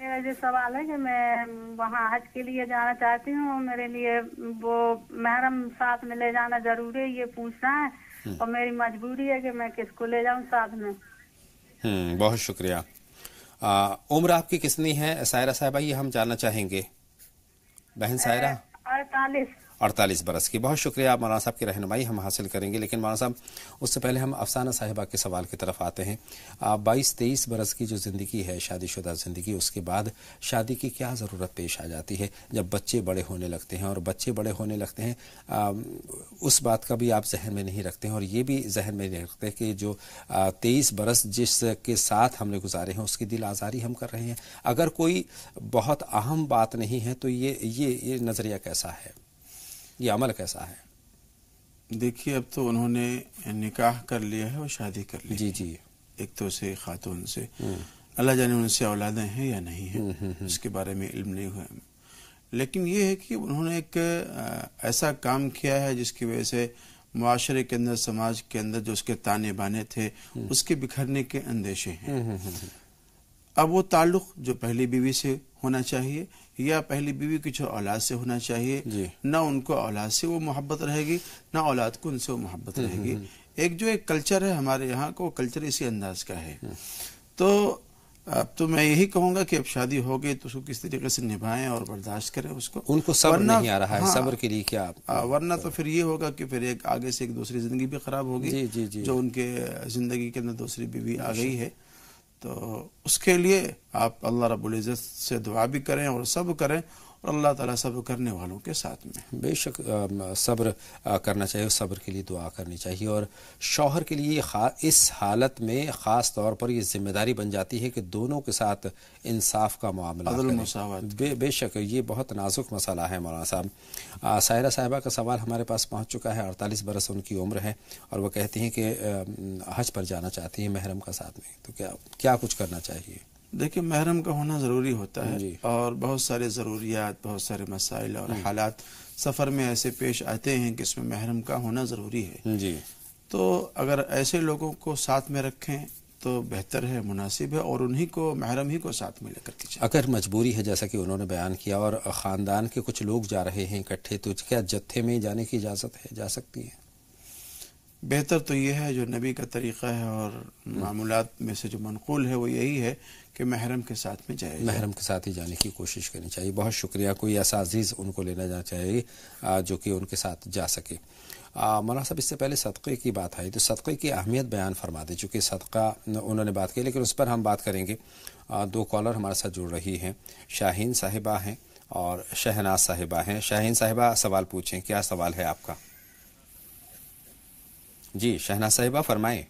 मेरा जो सवाल है कि मैं वहाँ हज के लिए जाना चाहती हूँ मेरे लिए वो महरम साथ में ले जाना जरूरी है ये पूछना है हम्म। और मेरी मजबूरी है कि मैं किसको ले जाऊँ साथ में हम्म बहुत शुक्रिया आ, उम्र आपकी कितनी है सायरा साहिबा ये हम जानना चाहेंगे बहन सायरा अड़तालीस अड़तालीस बरस की बहुत शुक्रिया आप मौलाना साहब की रहनमाई हम हासिल करेंगे लेकिन मौलाना साहब उससे पहले हम अफसाना साहिबा के सवाल की तरफ आते हैं बाईस तेईस बरस की जो ज़िंदगी है शादीशुदा ज़िंदगी उसके बाद शादी की क्या ज़रूरत पेश आ जाती है जब बच्चे बड़े होने लगते हैं और बच्चे बड़े होने लगते हैं आ, उस बात का भी आप जहन में नहीं रखते हैं और ये भी जहन में नहीं रखते कि जो तेईस बरस जिसके साथ हमने गुजारे हैं उसकी दिल आज़ारी हम कर रहे हैं अगर कोई बहुत अहम बात नहीं है तो ये ये ये नज़रिया कैसा है ये अमल कैसा है देखिए अब तो उन्होंने निकाह कर लिया है और शादी कर ली जी जी एक तो से खातून से हम्म। अल्लाह जाने उनसे औलादे हैं या नहीं है उसके हम्म, हम्म, बारे में इल्म नहीं हुआ लेकिन ये है कि उन्होंने एक ऐसा काम किया है जिसकी वजह से माशरे के अंदर समाज के अंदर जो उसके ताने बाने थे उसके बिखरने के अंदेशे हैं अब वो ताल्लुक जो पहली बीवी से होना चाहिए या पहली बीवी की जो औलाद से होना चाहिए ना उनको औलाद से वो मोहब्बत रहेगी ना औलाद को उनसे वो मोहब्बत हम्म, रहेगी हम्म, हम्म। एक जो एक कल्चर है हमारे यहाँ को कल्चर इसी अंदाज का है तो अब तो मैं यही कहूंगा कि अब शादी हो गई तो उसको किस तरीके से निभाएं और बर्दाश्त करें उसको उनको सब्र नहीं आ रहा है हाँ, सब्र के लिए क्या आप आ, हाँ, वरना तो तो फिर ये होगा कि फिर एक आगे से एक दूसरी जिंदगी भी खराब होगी जी, जी, जी, जो उनके जिंदगी के अंदर दूसरी बीवी आ गई है तो उसके लिए आप अल्लाह रबुल्ज़त से दुआ भी करें और सब करें और अल्लाह ताला सब्र करने वालों के साथ में बेशक सब्र करना चाहिए सब्र के लिए दुआ करनी चाहिए और शौहर के लिए इस हालत में ख़ास तौर पर यह जिम्मेदारी बन जाती है कि दोनों के साथ इंसाफ का मामला बे, बेशक ये बहुत नाजुक मसला है मौलाना साहब सायरा साहिबा का सवाल हमारे पास पहुँच चुका है अड़तालीस बरस उनकी उम्र है और वह कहती हैं कि हज पर जाना चाहती हैं महरम का साथ में तो क्या क्या कुछ करना चाहिए देखिए महरम का होना ज़रूरी होता है और बहुत सारे ज़रूरियात बहुत सारे मसाइल और हम्म। हालात सफ़र में ऐसे पेश आते हैं कि इसमें महरम का होना ज़रूरी है जी तो अगर ऐसे लोगों को साथ में रखें तो बेहतर है मुनासिब है और उन्हीं को महरम ही को साथ में लेकर के अगर मजबूरी है जैसा कि उन्होंने बयान किया और ख़ानदान के कुछ लोग जा रहे हैं इकट्ठे तो क्या जत्थे में जाने की इजाज़त है जा सकती है बेहतर तो ये है जो नबी का तरीक़ा है और हम्म। मामूलत में से जो मनकूल है वो यही है कि महरम के साथ में जाए महरम के साथ ही जाने की कोशिश करनी चाहिए बहुत शुक्रिया कोई ऐसा अजीज़ उनको लेना जाना चाहिए जो कि उनके साथ जा सके मौलाना साहब इससे पहले सदक़े की बात आई तो सदक़े की अहमियत बयान फरमा दें चूँकि सदका उन्होंने बात की लेकिन उस पर हम बात करेंगे दो कॉलर हमारे साथ जुड़ रही हैं शाहन साहिबा हैं और शहनाज साहिबा हैं शाहीन साहिबा सवाल पूछें क्या सवाल है आपका जी शहना साहिबा फरमाए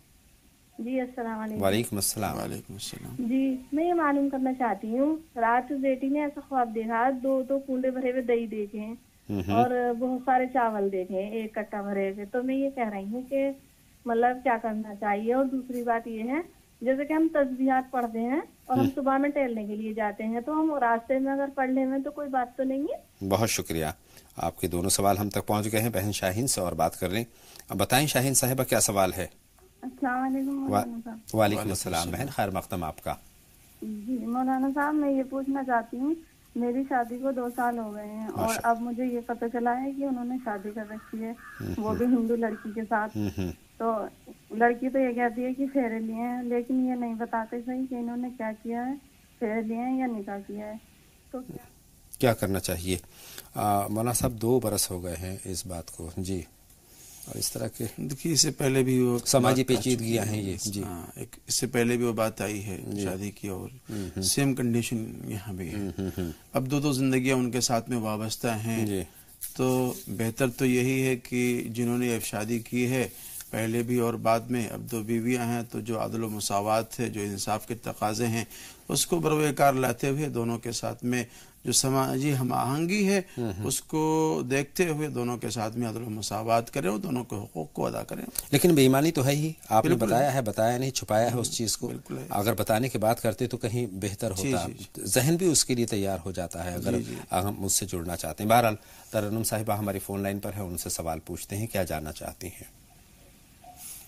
जी अस्सलाम वालेकुम अस्सलाम वालेकुम अस्सलाम जी मैं ये मालूम करना चाहती हूँ रात बेटी ने ऐसा ख्वाब देखा दो दो तो कूडे भरे हुए दही देखे हम्म, हम्म। और बहुत सारे चावल देखे एक कट्टा भरे हुए तो मैं ये कह रही हूँ कि मतलब क्या करना चाहिए और दूसरी बात ये है जैसे कि हम तस्बीहात पढ़ते हैं और हम हम्म। सुबह में टहलने के लिए जाते हैं तो हम रास्ते में अगर पढ़ में तो कोई बात तो नहीं है बहुत शुक्रिया आपके दोनों सवाल हम तक पहुंच गए हैं बहन शाहीन से और बात कर हैं अब बताएं शाहीन साहिबा क्या सवाल है वालेकुम अस्सलाम बहन खैर मकदम आपका जी मौलाना साहब मैं ये पूछना चाहती हूँ मेरी शादी को दो साल हो गए हैं और अब मुझे ये पता चला है कि उन्होंने शादी कर रखी है हम्म, वो हम्म। भी हिंदू लड़की के साथ हम्म, तो लड़की तो ये कहती है कि फेरे लिए हैं लेकिन ये नहीं बताते सही कि इन्होंने क्या किया है फेरे लिए हैं या निकाह किया है तो क्या, क्या करना चाहिए मौलाना साहब दो बरस हो गए हैं इस बात को जी और इस तरह के देखिए इससे पहले भी वो सामाजिक पेचीदगियाँ हैं ये जी हाँ एक इससे पहले भी वो बात आई है शादी की और सेम हम्म, कंडीशन हम्म। यहाँ भी है हम्म, अब दो दो जिंदगी उनके साथ में वाबस्ता हैं तो बेहतर तो यही है कि जिन्होंने अब शादी की है पहले भी और बाद में अब दो बीवियां हैं तो जो आदल मसावत है जो इंसाफ के तकाजे हैं उसको बरवेकार लाते हुए दोनों के साथ में जो समाजी हम आहंगी है हम्म, हम्म। उसको देखते हुए दोनों के साथ में मसावत करें और दोनों के हकूक को अदा करें लेकिन बेईमानी तो है ही आपने बताया है बताया नहीं छुपाया है उस हम्म, चीज़ को अगर बताने की बात करते तो कहीं बेहतर होता जहन भी उसके लिए तैयार हो जाता है अगर हम उससे जुड़ना चाहते हैं बहरहाल तरन साहिबा हमारी फ़ोन लाइन पर है उनसे सवाल पूछते हैं क्या जानना चाहती हैं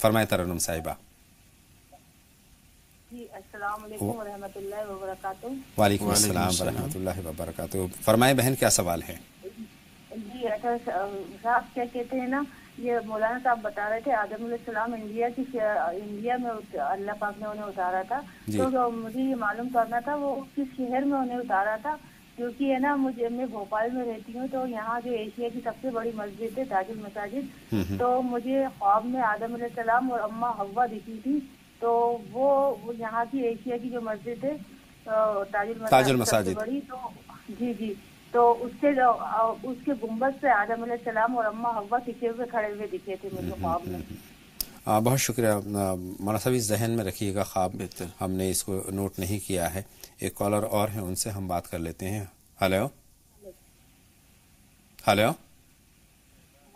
फरमाए तरन साहिबा वालेकुम अस्सलाम वरहमतुल्लाहि वबरकत फरमाए बहन क्या सवाल है जी अच्छा आप क्या कहते हैं ना ये मौलाना साहब बता रहे थे आदम इंडिया की इंडिया में अल्लाह पाक ने उन्हें उतारा था तो मुझे ये मालूम करना था वो किस शहर में उन्हें उतारा था क्योंकि है ना मुझे मैं भोपाल में रहती हूँ तो यहाँ जो एशिया की सबसे बड़ी मस्जिद है ताजुल मसाजिद हम्म, हम्म। तो मुझे ख्वाब में आदम सलाम और अम्मा हवा दिखी थी तो वो, यहाँ की एशिया की जो मस्जिद है ताजुल ताजुल मसाजिद बड़ी तो जी जी तो उसके उसके गुम्बद से आदम सलाम और अम्मा हवा खिंचे हुए खड़े हुए दिखे थे मेरे हम्म, ख्वाब हम्म, में हम्म। आ, बहुत शुक्रिया मना सभी जहन में रखिएगा ख्वाब तो हमने इसको नोट नहीं किया है एक कॉलर और है उनसे हम बात कर लेते हैं हेलो हेलो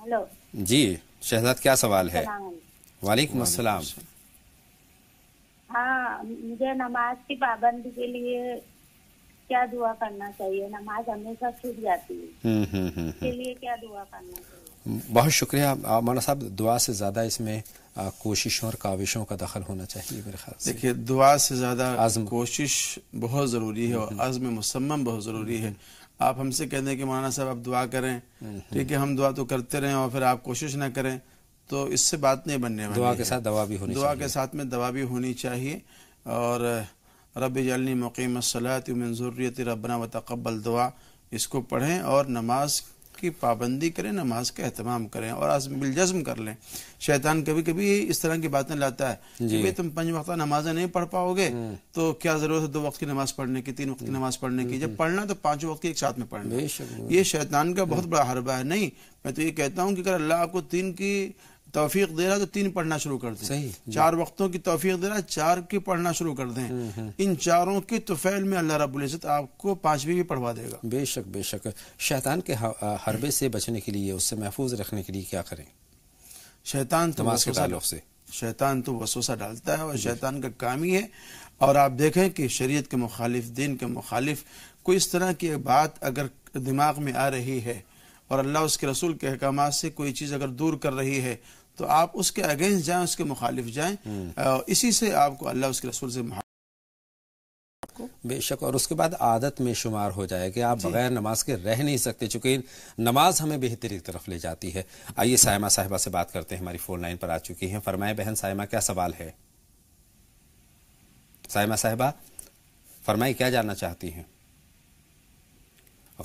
हेलो जी शहजाद क्या सवाल है वालेकुम अस्सलाम हाँ मुझे नमाज की पाबंदी के लिए क्या दुआ करना चाहिए नमाज हमेशा छूट जाती है इसके हम्म, हम्म, हम्म, लिए क्या दुआ करना चाहिए बहुत शुक्रिया मौलाना साहब दुआ से ज़्यादा इसमें कोशिशों और काविशों का दखल होना चाहिए मेरे ख्याल से देखिए दुआ से ज़्यादा कोशिश बहुत ज़रूरी है और आज़म मुसम बहुत ज़रूरी है आप हमसे कह दें कि मौलाना साहब आप दुआ करें ठीक है हम दुआ तो करते रहें और फिर आप कोशिश ना करें तो इससे बात नहीं बनने वाली दुआ के साथ दवा भी होनी दुआ के साथ में दवा भी होनी चाहिए और रब जलनी मुकीम सलात मंजूरियत रबना व तकबल दुआ इसको पढ़ें और नमाज की पाबंदी करें नमाज का अहतमाम करें और आज बिलजम कर लें शैतान कभी कभी इस तरह की बातें लाता है कि भाई तुम पंच वक्त नमाजें नहीं पढ़ पाओगे हम्म। तो क्या जरूरत है दो वक्त की नमाज पढ़ने की तीन वक्त की हम्म। नमाज पढ़ने की जब हम्म। पढ़ना तो पांच वक्त की एक साथ में पढ़ना ये शैतान का बहुत बड़ा हरबा है नहीं मैं तो ये कहता हूँ कि अगर अल्लाह आपको तीन की तोफीक दे रहा तो तीन पढ़ना शुरू कर दें सही चार वक्तों की तोफीक दे रहा है चार की पढ़ना शुरू कर दें हम्म, हम्म। इन चारों की तुफैल में अल्लाह रबुल्जत आपको पांचवी भी पढ़वा देगा बेशक बेशक शैतान के हरबे से बचने के लिए उससे महफूज रखने के लिए क्या करें शैतान तो से शैतान तो वसोसा डालता है और शैतान का काम ही है और आप देखें कि शरीयत के मुखालिफ दीन के मुखालिफ कोई इस तरह की बात अगर दिमाग में आ रही है और अल्लाह उसके रसूल के अहकाम से कोई चीज़ अगर दूर कर रही है तो आप उसके अगेंस्ट जाएं उसके मुखालिफ जाए हम्म। इसी से आपको अल्लाह उसके रसूल से बेशक और उसके बाद आदत में शुमार हो जाए कि आप बगैर नमाज के रह नहीं सकते चूंकि नमाज हमें बेहतरी तरफ ले जाती है आइए सायमा साहिबा से बात करते हैं हमारी फोन लाइन पर आ चुकी हैं फरमाए बहन सायमा क्या सवाल है सायमा साहिबा फरमाए क्या जानना चाहती हैं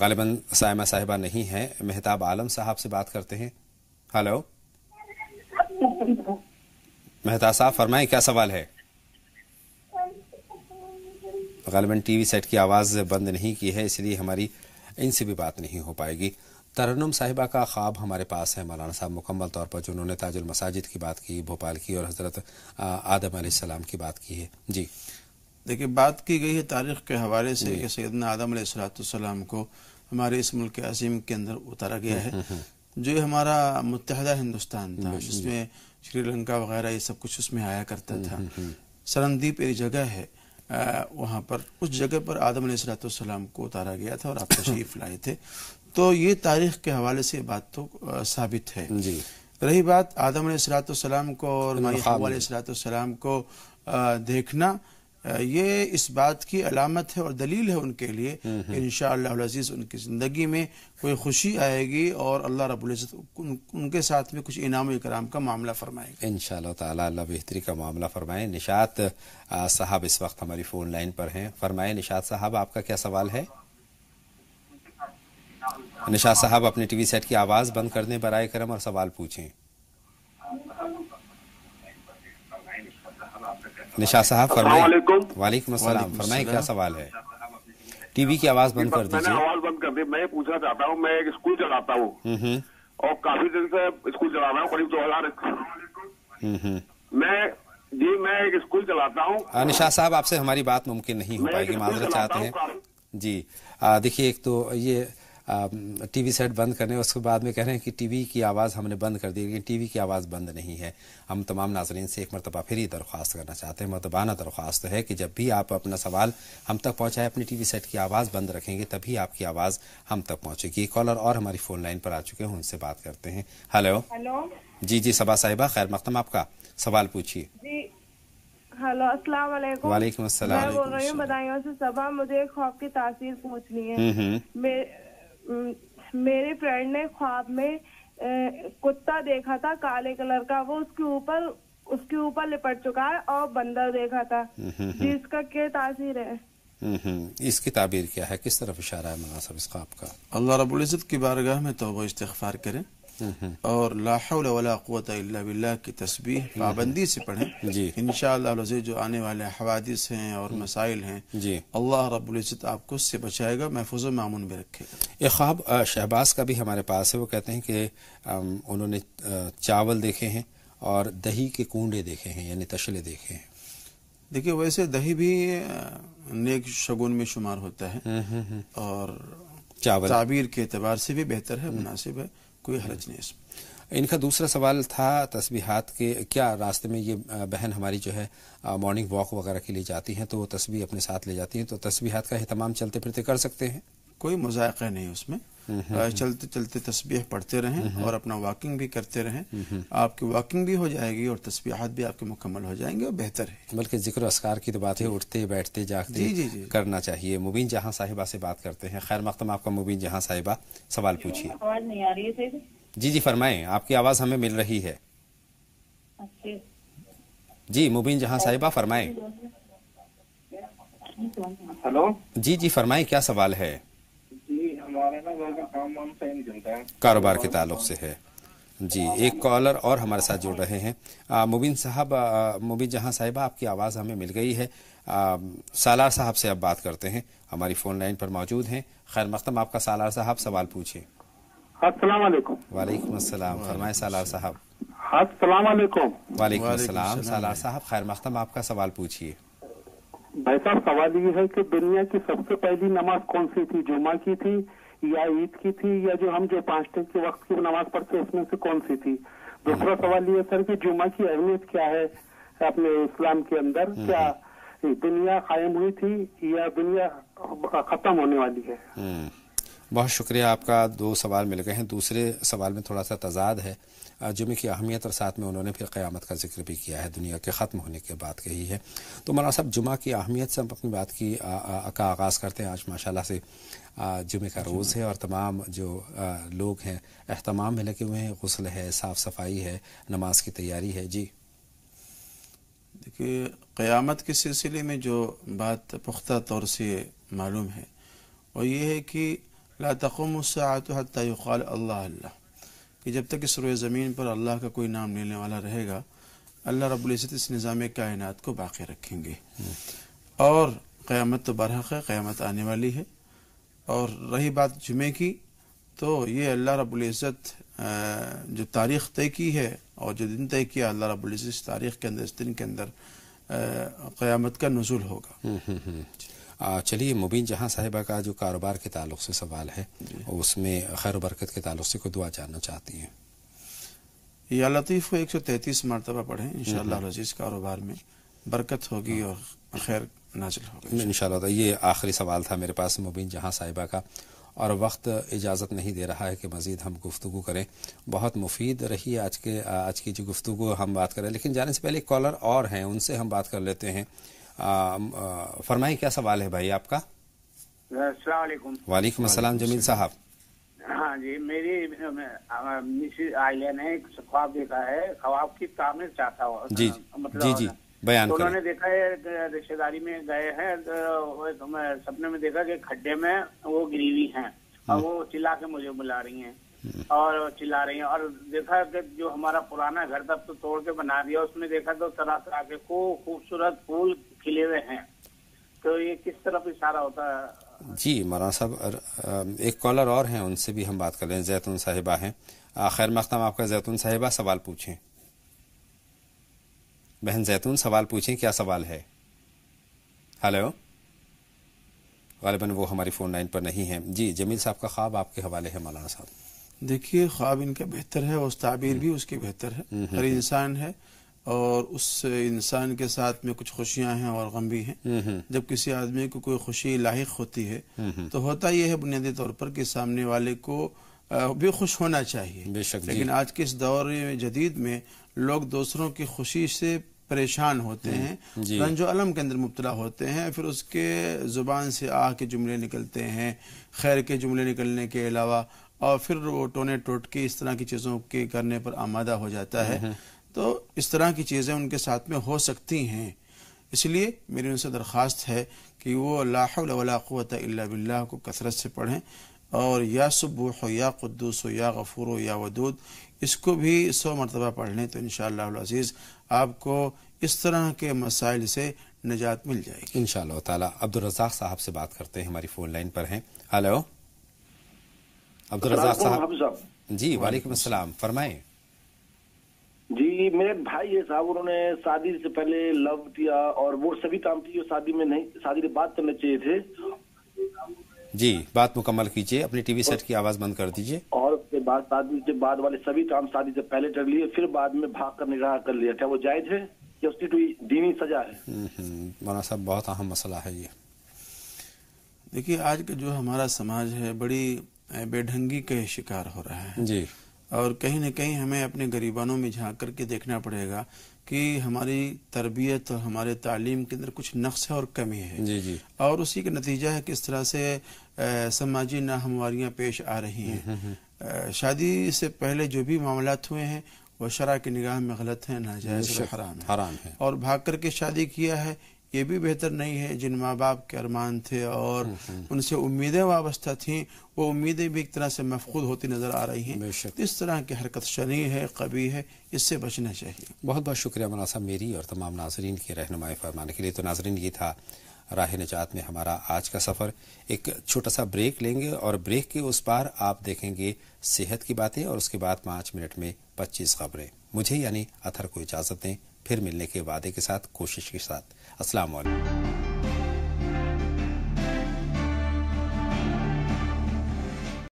गालिबा सायमा साहिबा नहीं है मेहताब आलम साहब से बात करते हैं हेलो मेहता साहब फरमाए क्या सवाल है गालिबा टीवी सेट की आवाज़ बंद नहीं की है इसलिए हमारी इनसे भी बात नहीं हो पाएगी तरनम साहिबा का ख्वाब हमारे पास है मौलाना साहब मुकम्मल तौर पर जो उन्होंने ताजुल मसाजिद की बात की भोपाल की और हज़रत आदम सलाम की बात की है जी देखिए बात की गई है तारीख़ के हवाले से कि सैदना आदम सलाम को हमारे इस मुल्क अजीम के अंदर उतारा गया है हम्म, हम्म, हम्म। जो हमारा मुतहदा हिंदुस्तान था हम्म, हम्म। जिसमें श्रीलंका वगैरह ये सब कुछ उसमें आया करता हम्म, था सरनदीप एक जगह है आ, वहां पर उस जगह पर आदम सलाम को उतारा गया था और आप <laughs> तशरीफ लाए थे तो ये तारीख के हवाले से बात तो आ, साबित है जी रही बात आदम सलाम को और सलाम को आ, देखना ये इस बात की अलामत है और दलील है उनके लिए इन शजीज़ उनकी ज़िंदगी में कोई खुशी आएगी और अल्लाह रबुल्ज़त उनके साथ में कुछ इनाम इकराम का मामला फरमाएगा इन शाह बेहतरी का मामला फरमाए निशात साहब इस वक्त हमारी फ़ोन लाइन पर हैं फरमाए निशात साहब आपका क्या सवाल है निशात साहब अपने टीवी सेट की आवाज़ बंद कर दें बर करम और सवाल पूछें निशा साहब फरमाए वालेकुम अस्सलाम क्या सवाल है टीवी की आवाज बंद कर दीजिए आवाज बंद कर दी मैं पूछना चाहता हूँ मैं एक स्कूल चलाता हूँ और काफी दिन से स्कूल चला रहा हूँ करीब दो हजार मैं जी मैं एक स्कूल चलाता हूँ निशा साहब आपसे हमारी बात मुमकिन नहीं हो पाएगी माजरा चाहते हैं जी देखिए एक तो ये टीवी सेट बंद करने उसके बाद में कह रहे हैं कि टीवी की आवाज़ हमने बंद कर दी लेकिन टीवी की आवाज़ बंद नहीं है हम तमाम नाजरन से एक मरतबा फिर ही दरख्वास्त करना चाहते हैं मतबाना दरख्वास्त है कि जब भी आप अपना सवाल हम तक पहुँचाएं अपनी टी सेट की आवाज़ बंद रखेंगे तभी आपकी आवाज़ हम तक पहुँचेगी कॉलर और हमारी फ़ोन लाइन पर आ चुके हैं उनसे बात करते हैं हेलो हेलो जी जी सबा साहिबा खैर मकदम आपका सवाल पूछिए हेलो अस्सलाम वालेकुम वालेकुम अस्सलाम मैं बोल रही हूँ बदायूं से सबा मुझे खौफ की तासीर पूछनी है हम्म, हम्म। मेरे फ्रेंड ने ख्वाब में कुत्ता देखा था काले कलर का वो उसके ऊपर उसके ऊपर लिपट चुका है और बंदर देखा था जिसका के तासीर है इसकी ताबीर क्या है किस तरफ इशारा है इस ख्वाब का अल्लाह रबुल्ज़त की बारगाह में तोबा इस्तफार करें Mm-hmm. और लाहौल बिल्ला की तस्वीर mm-hmm. पाबंदी से पढ़ें जी इन शजीज़ जो आने वाले हवादिस हैं और mm-hmm. मसाइल हैं जी अल्लाह रबुल्ज़त आपको उससे बचाएगा महफूज मामून में रखेगा ये ख्वाब शहबाज का भी हमारे पास है वो कहते हैं कि उन्होंने चावल देखे हैं और दही के कूडे देखे हैं यानी तशले देखे हैं देखिए वैसे दही भी नेक शगुन में शुमार होता है हम्म, हम्म, हम्म। और चावल ताबीर के अतबार से भी बेहतर है मुनासिब है कोई हरज नहीं इसमें इनका दूसरा सवाल था तस्बीहात के क्या रास्ते में ये बहन हमारी जो है मॉर्निंग वॉक वगैरह के लिए जाती हैं तो वो तस्वीर अपने साथ ले जाती हैं तो तस्बीहात का अहतमाम चलते फिरते कर सकते हैं कोई मजाक नहीं उसमें हम्म। चलते चलते तस्बीह पढ़ते रहें हम्म। और अपना वॉकिंग भी करते रहें हम्म। आपकी वॉकिंग भी हो जाएगी और तस्बीहात भी आपके मुकम्मल हो जाएंगे और बेहतर है बल्कि जिक्र असकार की तो बात है उठते बैठते जागते जी, जी, जी। करना चाहिए मुबीन जहाँ साहिबा से बात करते हैं खैर मकदम आपका मुबीन जहाँ साहिबा सवाल पूछिए आवाज नहीं आ रही है जी जी फरमाए आपकी आवाज़ हमें मिल रही है अच्छा। जी मुबीन जहाँ साहिबा फरमाए हेलो जी जी फरमाए क्या सवाल है कारोबार के ताल्लुक से है जी एक कॉलर और हमारे साथ जुड़ रहे हैं मुबिन साहब मुबिन जहां साहिबा आपकी आवाज़ हमें मिल गई है सालार साहब से अब बात करते हैं हमारी फ़ोन लाइन पर मौजूद हैं खैर मख्तम आपका सालार साहब सवाल पूछे वालेकुम अस्सलाम फरमाए सालार साहब वालेकुम वालेकुम अस्सलाम सालार साहब खैर मख्तम आपका सवाल पूछिए भाई साहब सवाल ये है कि दुनिया की सबसे पहली नमाज कौन सी थी जुमा की थी या ईद की थी या जो हम जो पांच टाइम के वक्त की नमाज पढ़ते हैं उसमें से कौन सी थी दूसरा सवाल ये सर कि जुमा की अहमियत क्या है अपने इस्लाम के अंदर हम्म। क्या दुनिया कायम हुई थी या दुनिया खत्म होने वाली है हम्म। बहुत शुक्रिया आपका दो सवाल मिल गए हैं दूसरे सवाल में थोड़ा सा तजाद है जुमे की अहमियत और साथ में उन्होंने फिर क़्यामत का जिक्र भी किया है दुनिया के ख़त्म होने के बाद कही है तो मौलाना साहब जुमा की अहमियत से हम अपनी बात की आ, आ, का आगाज़ करते हैं आज माशाल्लाह से जुमे का रोज़ है और तमाम जो लोग हैं अहतमाम में लगे हुए हैं गसल है साफ़ सफाई है नमाज की तैयारी है जी देखिए क़यामत के सिलसिले में जो बात पुख्ता तौर से मालूम है और ये है कि लातुमसात हतल अल्लाह अल्लाह कि जब तक इस रोए ज़मीन पर अल्लाह का कोई नाम लेने वाला रहेगा अल्लाह रबुल्ज़त इस निज़ाम कायनत को बाक़ी रखेंगे हम्म। और क़यामत तो बरहक है क़यामत आने वाली है और रही बात जुमे की तो ये अल्लाह रबुल्ज़त जो तारीख तय की है और जो दिन तय किया अल्लाह रबुल्ज़त इस तारीख के अंदर इस दिन के अंदर क़यामत का नजूल होगा हम्म, हम्म, हम्म। चलिए मुबीन जहाँ साहिबा का जो कारोबार के ताल्लुक से सवाल है उसमें खैर बरकत के ताल्लुक से कोई दुआ जानना चाहती हैं या लतीफ़ को एक सौ तैतीस मरतबा पढ़ें इन शजीज़ कारोबार में बरकत होगी हाँ। और खैर नाजिल होगा इन शाला तो ये आखिरी सवाल था मेरे पास मुबीन जहाँ साहिबा का और वक्त इजाज़त नहीं दे रहा है कि मज़ीद हम गुफ्तु करें बहुत मुफीद रही आज के आज की जो गुफ्तु हम बात करें लेकिन जाने से पहले कॉलर और हैं उनसे हम बात कर लेते हैं फरमाए क्या सवाल है भाई आपका वालेकुम अस्सलाम जमील साहब हाँ जी मेरी मिसिज आइलन ने एक ख्वाब देखा है ख्वाब की तामीर चाहता हूँ जी मतलब जी जी बयान तो उन्होंने देखा है रिश्तेदारी में गए हैं तो सपने में देखा कि खड्डे में वो गिरी हुई है और वो चिल्ला के मुझे बुला रही हैं और चिल्ला रही हैं और देखा कि जो हमारा पुराना घर था तो तोड़ के बना दिया उसमें देखा तो तरह तरह के खूब खूबसूरत फूल खिले हुए हैं तो ये किस तरफ इशारा होता है जी मारा साहब एक कॉलर और हैं उनसे भी हम बात कर रहे हैं जैतून साहिबा हैं खैर मख्तम आपका जैतून साहिबा सवाल पूछें बहन जैतून सवाल पूछें क्या सवाल है हेलो गालिबा वो हमारी फ़ोन लाइन पर नहीं है जी जमील साहब का ख्वाब आपके हवाले है मौलाना साहब देखिए ख्वाब इनका बेहतर है और ताबीर हम्म। भी उसकी बेहतर है हम्म, हम्म, हर इंसान है और उस इंसान के साथ में कुछ खुशियां हैं और गम भी हैं जब किसी आदमी को कोई खुशी लाक होती है तो होता यह है बुनियादी तौर पर कि सामने वाले को भी खुश होना चाहिए लेकिन आज के इस दौर जदीद में लोग दूसरों की खुशी से परेशान होते हैं रंजो अलम के अंदर मुबतला होते हैं फिर उसके ज़ुबान से आह के जुमले निकलते हैं खैर के जुमले निकलने के अलावा और फिर वो टोने टोटके इस तरह की चीज़ों के करने पर आमादा हो जाता है हम्म। तो इस तरह की चीज़ें उनके साथ में हो सकती हैं इसलिए मेरी उनसे दरख्वास्त है कि वो लाहौल को कसरत से पढ़ें और या सुबह या हो या गफूर हो या वदूद इसको भी सौ मरतबा पढ़ लें तो इन शजीज़ आपको इस तरह के मसाइल से निजात मिल जाएगी इन शाह अब्दुलरजाक साहब से बात करते हैं हमारी फ़ोन लाइन पर हैं हेलो अब्दुलरजाक साहब जी वालेकुम असलम फरमाए जी मेरे भाई है साहब उन्होंने शादी से पहले लव दिया और वो सभी काम थी जो शादी में नहीं शादी के बाद करने चाहिए थे जी बात मुकम्मल कीजिए अपनी टीवी सेट की आवाज बंद कर दीजिए और उसके बाद शादी के बाद वाले सभी काम शादी से पहले कर लिए फिर बाद में भाग कर निराह कर लिया क्या वो जायज है या उसकी कोई दीनी सजा है हम्म, मौलाना साहब बहुत अहम मसला है ये देखिए आज का जो हमारा समाज है बड़ी बेढंगी के शिकार हो रहा है जी और कहीं ना कहीं हमें अपने गरीबानों में झांक करके देखना पड़ेगा कि हमारी तरबियत और हमारे तालीम के अंदर कुछ नक्श और कमी है जी जी और उसी का नतीजा है किस तरह से समाजी नाहमारियाँ पेश आ रही हैं हम्म, हम्म, हम्म। शादी से पहले जो भी मामला हुए हैं वह शरा की निगाह में गलत है नाजायज हराम है हराम है और भाग करके शादी किया है ये भी बेहतर नहीं है जिन माँ बाप के अरमान थे और उनसे उम्मीदें वाबस्ता थी वो उम्मीदें भी एक तरह से मफकूद होती नजर आ रही हैं इस तरह की हरकत शनि है कभी है इससे बचना चाहिए बहुत बहुत शुक्रिया मनासा मेरी और तमाम नाजरीन के रहनमाय फरमाने के लिए तो नाजरीन ये था राह निजात में हमारा आज का सफर एक छोटा सा ब्रेक लेंगे और ब्रेक के उस पार आप देखेंगे सेहत की बातें और उसके बाद पांच मिनट में पच्चीस खबरें मुझे यानी अथर को इजाजत दें फिर मिलने के वादे के साथ कोशिश के साथ असला